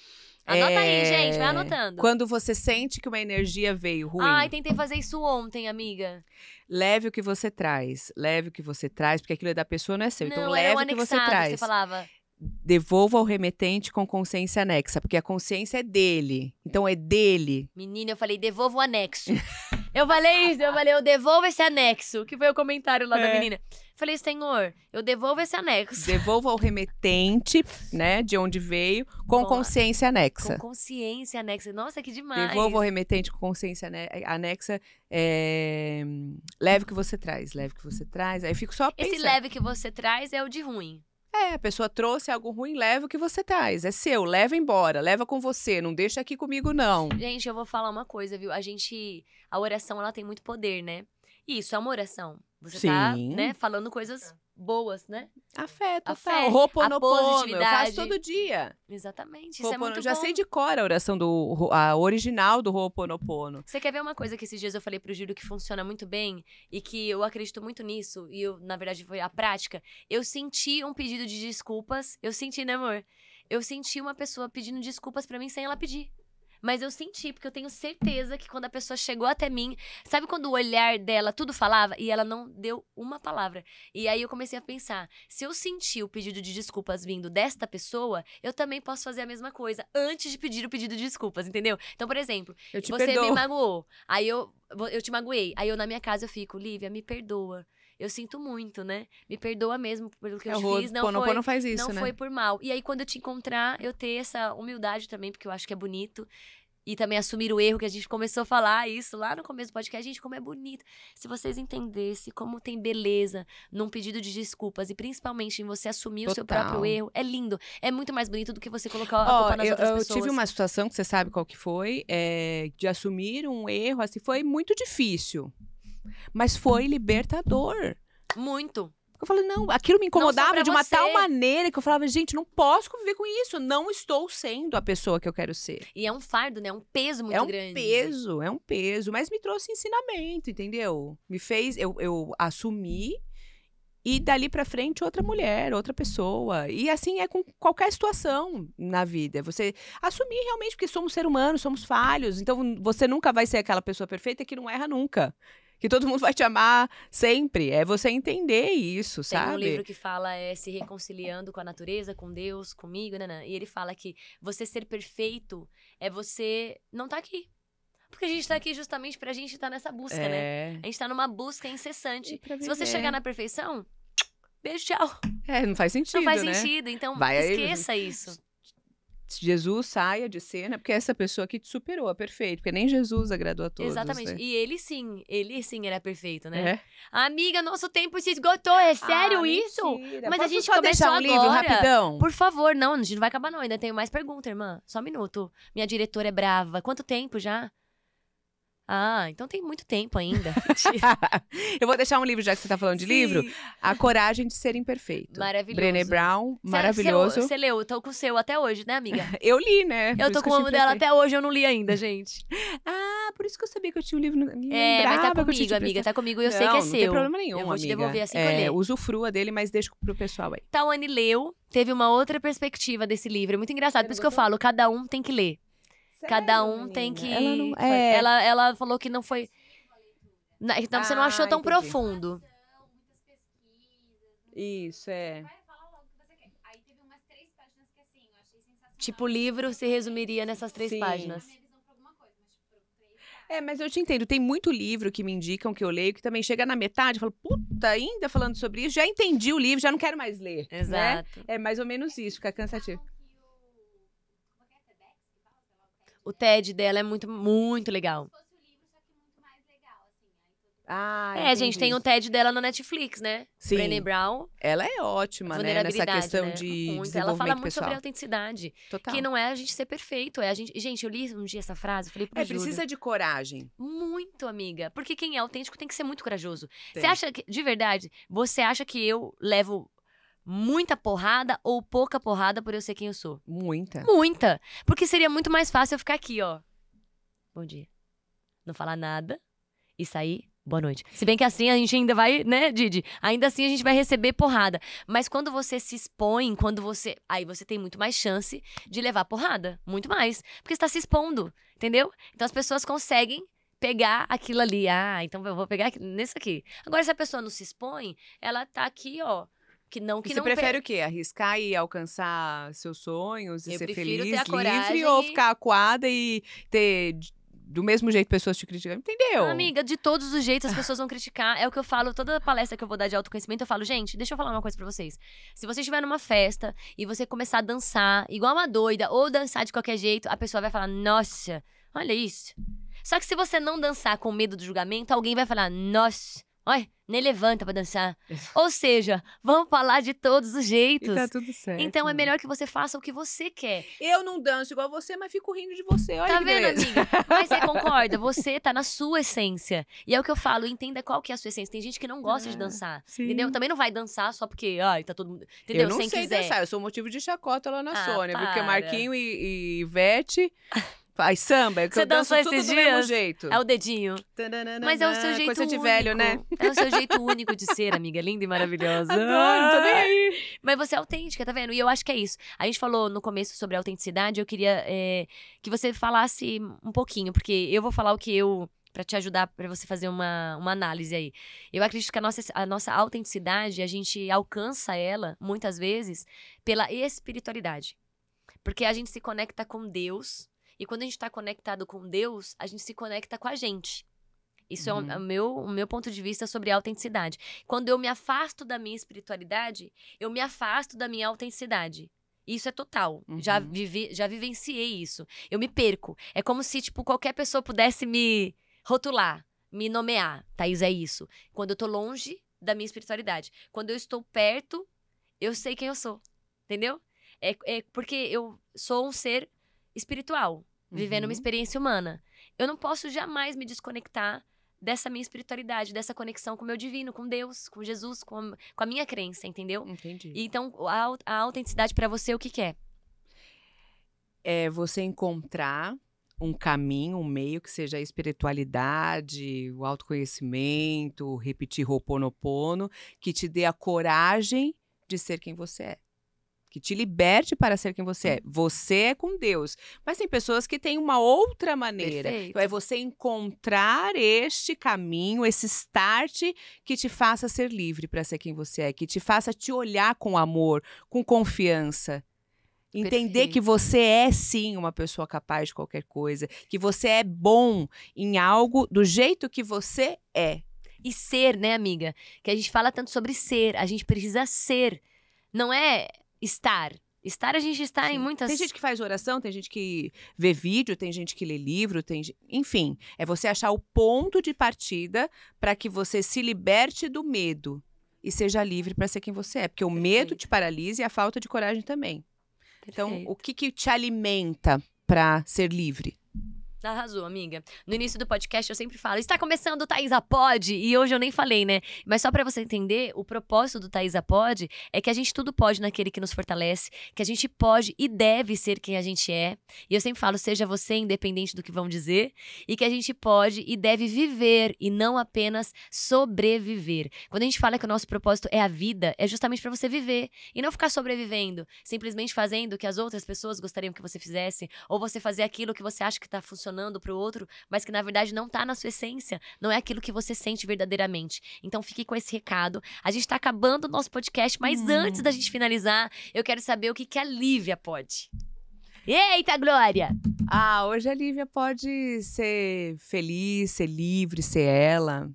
Anota é... aí, gente, vai anotando. Quando você sente que uma energia veio ruim. Ai, tentei fazer isso ontem, amiga. Leve o que você traz. Leve o que você traz, porque aquilo é da pessoa, não é seu. Então, não, então leve o que você traz. Que você falava. Devolva ao remetente com consciência anexa, porque a consciência é dele. Então é dele. Menina, eu falei, devolva o anexo. [laughs] Eu falei isso, eu falei, eu devolvo esse anexo, que foi o comentário lá é. da menina. Falei, senhor, eu devolvo esse anexo. Devolva ao remetente, né, de onde veio, com Boa. consciência anexa. Com consciência anexa. Nossa, que demais. Devolva ao remetente com consciência anexa. É... Leve o que você traz, leve o que você traz. Aí eu fico só pensando. Esse leve que você traz é o de ruim. É, a pessoa trouxe algo ruim, leva o que você traz. É seu, leva embora, leva com você, não deixa aqui comigo, não. Gente, eu vou falar uma coisa, viu? A gente. A oração, ela tem muito poder, né? Isso, é uma oração. Você tá, Sim. tá, né, falando coisas boas, né? Afeto, a fé, roponopono, eu faço todo dia. Exatamente, isso é muito Já bom. sei de cor a oração do a original do roponopono. Você quer ver uma coisa que esses dias eu falei pro Júlio que funciona muito bem e que eu acredito muito nisso e eu, na verdade foi a prática. Eu senti um pedido de desculpas, eu senti, né, amor? Eu senti uma pessoa pedindo desculpas para mim sem ela pedir. Mas eu senti, porque eu tenho certeza que quando a pessoa chegou até mim, sabe quando o olhar dela tudo falava? E ela não deu uma palavra. E aí eu comecei a pensar: se eu senti o pedido de desculpas vindo desta pessoa, eu também posso fazer a mesma coisa antes de pedir o pedido de desculpas, entendeu? Então, por exemplo, você perdoo. me magoou. Aí eu, eu te magoei. Aí eu na minha casa eu fico, Lívia, me perdoa. Eu sinto muito, né? Me perdoa mesmo pelo que é, eu fiz. Não foi, não faz isso, não né? foi por mal. E aí, quando eu te encontrar, eu ter essa humildade também, porque eu acho que é bonito. E também assumir o erro que a gente começou a falar isso lá no começo do podcast. Gente, como é bonito. Se vocês entendessem como tem beleza num pedido de desculpas e principalmente em você assumir Total. o seu próprio erro, é lindo. É muito mais bonito do que você colocar a culpa nas eu, outras eu pessoas. Eu tive uma situação que você sabe qual que foi, é, de assumir um erro, assim, foi muito difícil mas foi libertador. Muito. Eu falei, não, aquilo me incomodava de uma você. tal maneira que eu falava, gente, não posso conviver com isso. Não estou sendo a pessoa que eu quero ser. E é um fardo, né? É um peso muito é um grande. É um peso, é um peso. Mas me trouxe ensinamento, entendeu? Me fez, eu, eu assumi. E dali para frente, outra mulher, outra pessoa. E assim é com qualquer situação na vida. Você assumir realmente, porque somos seres humanos, somos falhos. Então você nunca vai ser aquela pessoa perfeita que não erra nunca que todo mundo vai te amar sempre. É você entender isso, Tem sabe? Tem um livro que fala é se reconciliando com a natureza, com Deus, comigo, nanã. E ele fala que você ser perfeito é você não estar tá aqui. Porque a gente tá aqui justamente pra gente estar tá nessa busca, né? é. né? A gente tá numa busca incessante. Se você chegar na perfeição, beijo, tchau. É, não faz sentido. Não faz né? sentido. Então, vai esqueça aí. isso. Jesus saia de cena, porque é essa pessoa aqui te superou, é perfeito, porque nem Jesus agradou a todos. Exatamente. Né? E ele sim, ele sim era perfeito, né? É. Amiga, nosso tempo se esgotou, é sério ah, isso? Mentira. Mas Posso a gente vai deixar um agora. Livro, rapidão? Por favor, não, a gente não vai acabar não, ainda tenho mais pergunta, irmã. Só um minuto. Minha diretora é brava. Quanto tempo já? Ah, então tem muito tempo ainda. [laughs] eu vou deixar um livro, já que você tá falando de Sim. livro. A Coragem de Ser Imperfeito. Maravilhoso. Brené Brown, cê, maravilhoso. Você leu, eu tô com o seu até hoje, né, amiga? [laughs] eu li, né? Eu tô com o nome dela até hoje, eu não li ainda, gente. [laughs] ah, por isso que eu sabia que eu tinha um livro. é, mas tá comigo, amiga, tá comigo e eu não, sei que é não seu. Não tem problema nenhum, Eu vou amiga. te devolver assim é, que eu ler. Usufrua dele, mas deixa pro pessoal aí. Tawane leu, teve uma outra perspectiva desse livro. É muito engraçado, por isso que eu falo, cada um tem que ler. Sério, Cada um menina? tem que. Ela, não... é... ela, ela, falou que não foi. Né, então ah, você não achou ah, tão entendi. profundo. Isso, é. Tipo, o livro se resumiria nessas três Sim. páginas. É, mas eu te entendo. Tem muito livro que me indicam, que eu leio, que também chega na metade e falo, puta, ainda falando sobre isso, já entendi o livro, já não quero mais ler. Né? Exato. Né? É mais ou menos isso, fica cansativo. O TED dela é muito, muito legal. Assim, ah, é, gente, tem o TED dela na Netflix, né? Sim. Brené Brown. Ela é ótima, né? Nessa questão né? de muito. Ela fala muito pessoal. sobre autenticidade. Total. Que não é a gente ser perfeito, é a gente... Gente, eu li um dia essa frase, falei pro É, Júlio, precisa de coragem. Muito, amiga. Porque quem é autêntico tem que ser muito corajoso. Você acha que... De verdade, você acha que eu levo muita porrada ou pouca porrada por eu ser quem eu sou? Muita. Muita. Porque seria muito mais fácil eu ficar aqui, ó. Bom dia. Não falar nada e sair. Boa noite. Se bem que assim a gente ainda vai, né, Didi? Ainda assim a gente vai receber porrada. Mas quando você se expõe, quando você. Aí você tem muito mais chance de levar porrada. Muito mais. Porque está se expondo, entendeu? Então as pessoas conseguem pegar aquilo ali. Ah, então eu vou pegar nesse aqui. Agora, se a pessoa não se expõe, ela tá aqui, ó, que não que e você não prefere o quê? Arriscar e alcançar seus sonhos e eu ser feliz, ter a livre ou ficar acuada e ter do mesmo jeito pessoas te criticam, entendeu? Amiga, de todos os jeitos as pessoas vão criticar. É o que eu falo, toda palestra que eu vou dar de autoconhecimento, eu falo, gente, deixa eu falar uma coisa pra vocês. Se você estiver numa festa e você começar a dançar igual uma doida ou dançar de qualquer jeito, a pessoa vai falar, nossa, olha isso. Só que se você não dançar com medo do julgamento, alguém vai falar, nossa, olha, nem levanta para dançar. [laughs] Ou seja, vamos falar de todos os jeitos. E tá tudo certo. Então é melhor que você faça o que você quer. Eu não danço igual você, mas fico rindo de você. Olha tá vendo, beleza. amiga? Mas você [laughs] concorda? Você tá na sua essência. E é o que eu falo, entenda qual que é a sua essência. Tem gente que não gosta de ah, dançar, sim. entendeu? Também não vai dançar só porque, ai, tá todo mundo, entendeu? Eu não Sem sei quiser. dançar, eu sou motivo de chacota lá na ah, Sônia, para. porque Marquinho e, e Ivete Faz samba, é que Você dançou danço esses dias? jeito. É o dedinho. Tananana, Mas é o seu jeito único. de velho, né? É o seu jeito único de ser, amiga, linda e maravilhosa. Adoro, tô nem aí. Mas você é autêntica, tá vendo? E eu acho que é isso. A gente falou no começo sobre a autenticidade, eu queria é, que você falasse um pouquinho, porque eu vou falar o que eu para te ajudar para você fazer uma, uma análise aí. Eu acredito que a nossa, a nossa autenticidade, a gente alcança ela, muitas vezes, pela espiritualidade. Porque a gente se conecta com Deus e quando a gente está conectado com Deus, a gente se conecta com a gente. Isso é uhum. é o meu, o meu ponto de vista sobre autenticidade. Quando eu me afasto da minha espiritualidade, eu me afasto da minha autenticidade. Isso é total. Uhum. Já, vivi, já vivenciei isso. Eu me perco. É como se, tipo, qualquer pessoa pudesse me rotular, me nomear. Thaís, é isso. Quando eu tô longe da minha espiritualidade. Quando eu estou perto, eu sei quem eu sou. Entendeu? É, é porque eu sou um ser espiritual, vivendo uma uhum. experiência humana. Eu não posso jamais me desconectar dessa minha espiritualidade, dessa conexão com o meu divino, com Deus, com Jesus, com a, com a minha crença, entendeu? Entendi. E então, a, a autenticidade para você, o que, que é? É você encontrar um caminho, um meio que seja a espiritualidade, o autoconhecimento, repetir Ho'oponopono, que te dê a coragem de ser quem você é que te liberte para ser quem você é. Hum. Você é com Deus. Mas tem pessoas que têm uma outra maneira. É Perfeito. Então é você encontrar este caminho, esse start que te faça ser livre para ser quem você é, que te faça te olhar com amor, com confiança. Entender Perfeito. que você é sim uma pessoa capaz de qualquer coisa, que você é bom em algo do jeito que você é. E ser, né, amiga? Que a gente fala tanto sobre ser, a gente precisa ser. Não é estar. Estar, a gente está Sim. em muitas. Tem gente que faz oração, tem gente que vê vídeo, tem gente que lê livro, tem. Enfim, é você achar o ponto de partida para que você se liberte do medo e seja livre para ser quem você é. Porque o medo te paralisa e a falta de coragem também. Então, Perfeito. Então, o que, que te alimenta para ser livre? Arrasou, amiga. No início do podcast eu sempre falo: está começando o Thaisa Pod! E hoje eu nem falei, né? Mas só para você entender, o propósito do Thaisa Pod é que a gente tudo pode naquele que nos fortalece, que a gente pode e deve ser quem a gente é. E eu sempre falo: seja você, independente do que vão dizer, e que a gente pode e deve viver e não apenas sobreviver. Quando a gente fala que o nosso propósito é a vida, é justamente para você viver e não ficar sobrevivendo, simplesmente fazendo o que as outras pessoas gostariam que você fizesse, ou você fazer aquilo que você acha que tá funcionando para o outro, mas que na verdade não está na sua essência, não é aquilo que você sente verdadeiramente. Então fique com esse recado. A gente está acabando o nosso podcast, mas hum. antes da gente finalizar, eu quero saber o que, que a Lívia pode. Eita, Glória! Ah, hoje a Lívia pode ser feliz, ser livre, ser ela,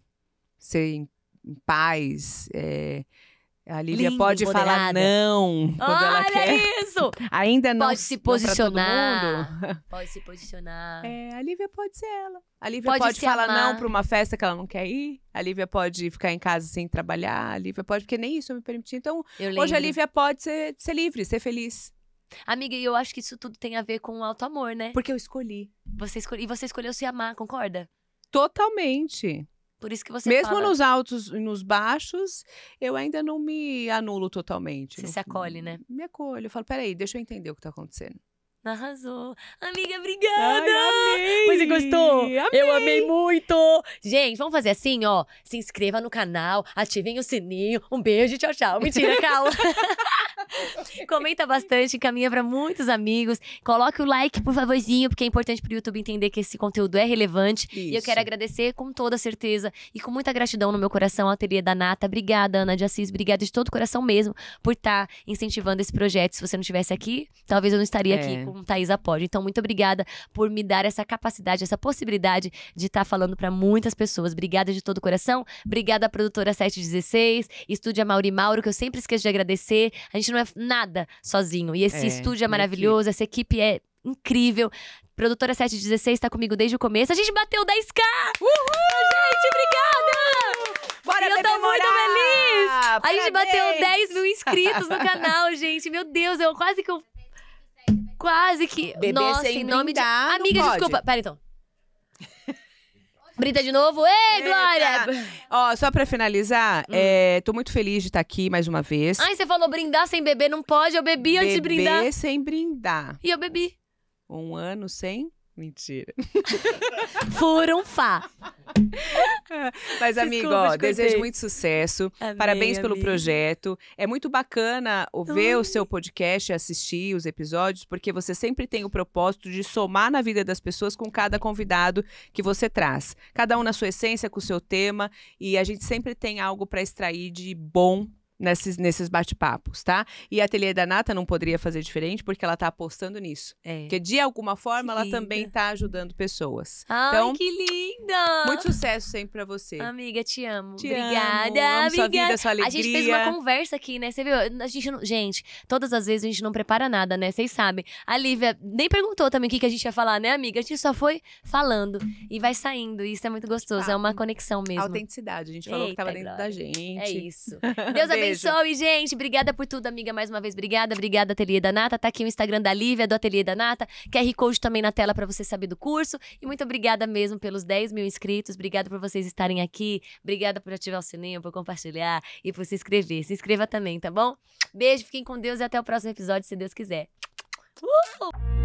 ser em paz, é, a Lívia Lindo, pode moderada. falar não quando Olha ela quer. isso! [laughs] Ainda não pode se posicionar. [laughs] Pode se posicionar. É, a Lívia pode ser ela. A Lívia pode, pode falar amar. não para uma festa que ela não quer ir. A Lívia pode ficar em casa sem trabalhar. A Lívia pode, porque nem isso eu me permiti. Então, eu hoje a Lívia pode ser, ser livre, ser feliz. Amiga, e eu acho que isso tudo tem a ver com o auto amor, né? Porque eu escolhi. Você escolhi e você escolheu se amar, concorda? Totalmente. Por isso que você Mesmo fala... nos altos e nos baixos, eu ainda não me anulo totalmente. Você não, se acolhe, né? Me acolho. Eu falo, peraí, deixa eu entender o que está acontecendo. Arrasou. Amiga, obrigada! Ai, Você gostou? Amei. Eu amei muito! Gente, vamos fazer assim, ó. Se inscreva no canal, ativem o sininho. Um beijo, tchau, tchau. Mentira, [laughs] calma. Comenta bastante, encaminha para muitos amigos. Coloque o like, por favorzinho, porque é importante pro YouTube entender que esse conteúdo é relevante. Isso. E eu quero agradecer com toda certeza e com muita gratidão no meu coração a Ateliê da Nata. Obrigada, Ana de Assis. Obrigada de todo o coração mesmo por estar tá incentivando esse projeto. Se você não estivesse aqui, talvez eu não estaria é. aqui com com Thaisa Pod. Então, muito obrigada por me dar essa capacidade, essa possibilidade de estar tá falando para muitas pessoas. Obrigada de todo o coração. Obrigada produtora 716, estúdio Mauri Mauro, que eu sempre esqueço de agradecer. A gente não é nada sozinho. E esse é, estúdio é maravilhoso, essa equipe é incrível. Produtora 716 está comigo desde o começo. A gente bateu 10k! Uhul! Gente, obrigada! Bora eu tô muito feliz! Parabéns. A gente bateu 10 mil inscritos no canal, [laughs] gente. Meu Deus, eu quase que eu quase que. Beber Nossa, sem em nome brindar, Amiga, pode. desculpa. Pera então. Brinda de novo. Ei, Glória! Ó, só pra finalizar, hum. é, tô muito feliz de estar tá aqui mais uma vez. Ai, você falou brindar sem beber, não pode. Eu bebi antes de brindar. Beber sem brindar. E eu bebi. Um ano sem Mentira. um fá. Mas, amigo, Desculpa, ó, desejo muito sucesso. Parabéns pelo projeto. É muito bacana ver Ai. o seu podcast e assistir os episódios, porque você sempre tem o propósito de somar na vida das pessoas com cada convidado que você traz. Cada um na sua essência, com o seu tema, e a gente sempre tem algo para extrair de bom nesses, nesses bate-papos, tá? E a Ateliê da Nata não poderia fazer diferente porque ela tá apostando nisso. É. Porque de alguma forma que ela linda. também tá ajudando pessoas. Ai, então, que linda! Muito sucesso sempre pra você. Amiga, te amo. Te obrigada, amo. amo Sua vida, sua alegria. A gente fez uma conversa aqui, né? Você viu? A gente, não... gente, todas as vezes a gente não prepara nada, né? Vocês sabem. A Lívia nem perguntou também o que, que a gente ia falar, né, amiga? A gente só foi falando e vai saindo. E isso é muito gostoso. É ah, é uma conexão mesmo. Autenticidade. A gente falou Eita, que tava dentro glória. da é gente. É isso. Deus [laughs] abençoe beijo. gente. Obrigada por tudo, amiga, mais uma vez. Obrigada, obrigada, Ateliê da Nata. Tá aqui o Instagram da Lívia, do Ateliê da Nata. QR Code também na tela para você saber do curso. E muito obrigada mesmo pelos 10 mil inscritos. Obrigada por vocês estarem aqui. Obrigada por ativar o sininho, por compartilhar e por se inscrever. Se inscreva também, tá bom? Beijo, fiquem com Deus e até o próximo episódio, se Deus quiser. Uh!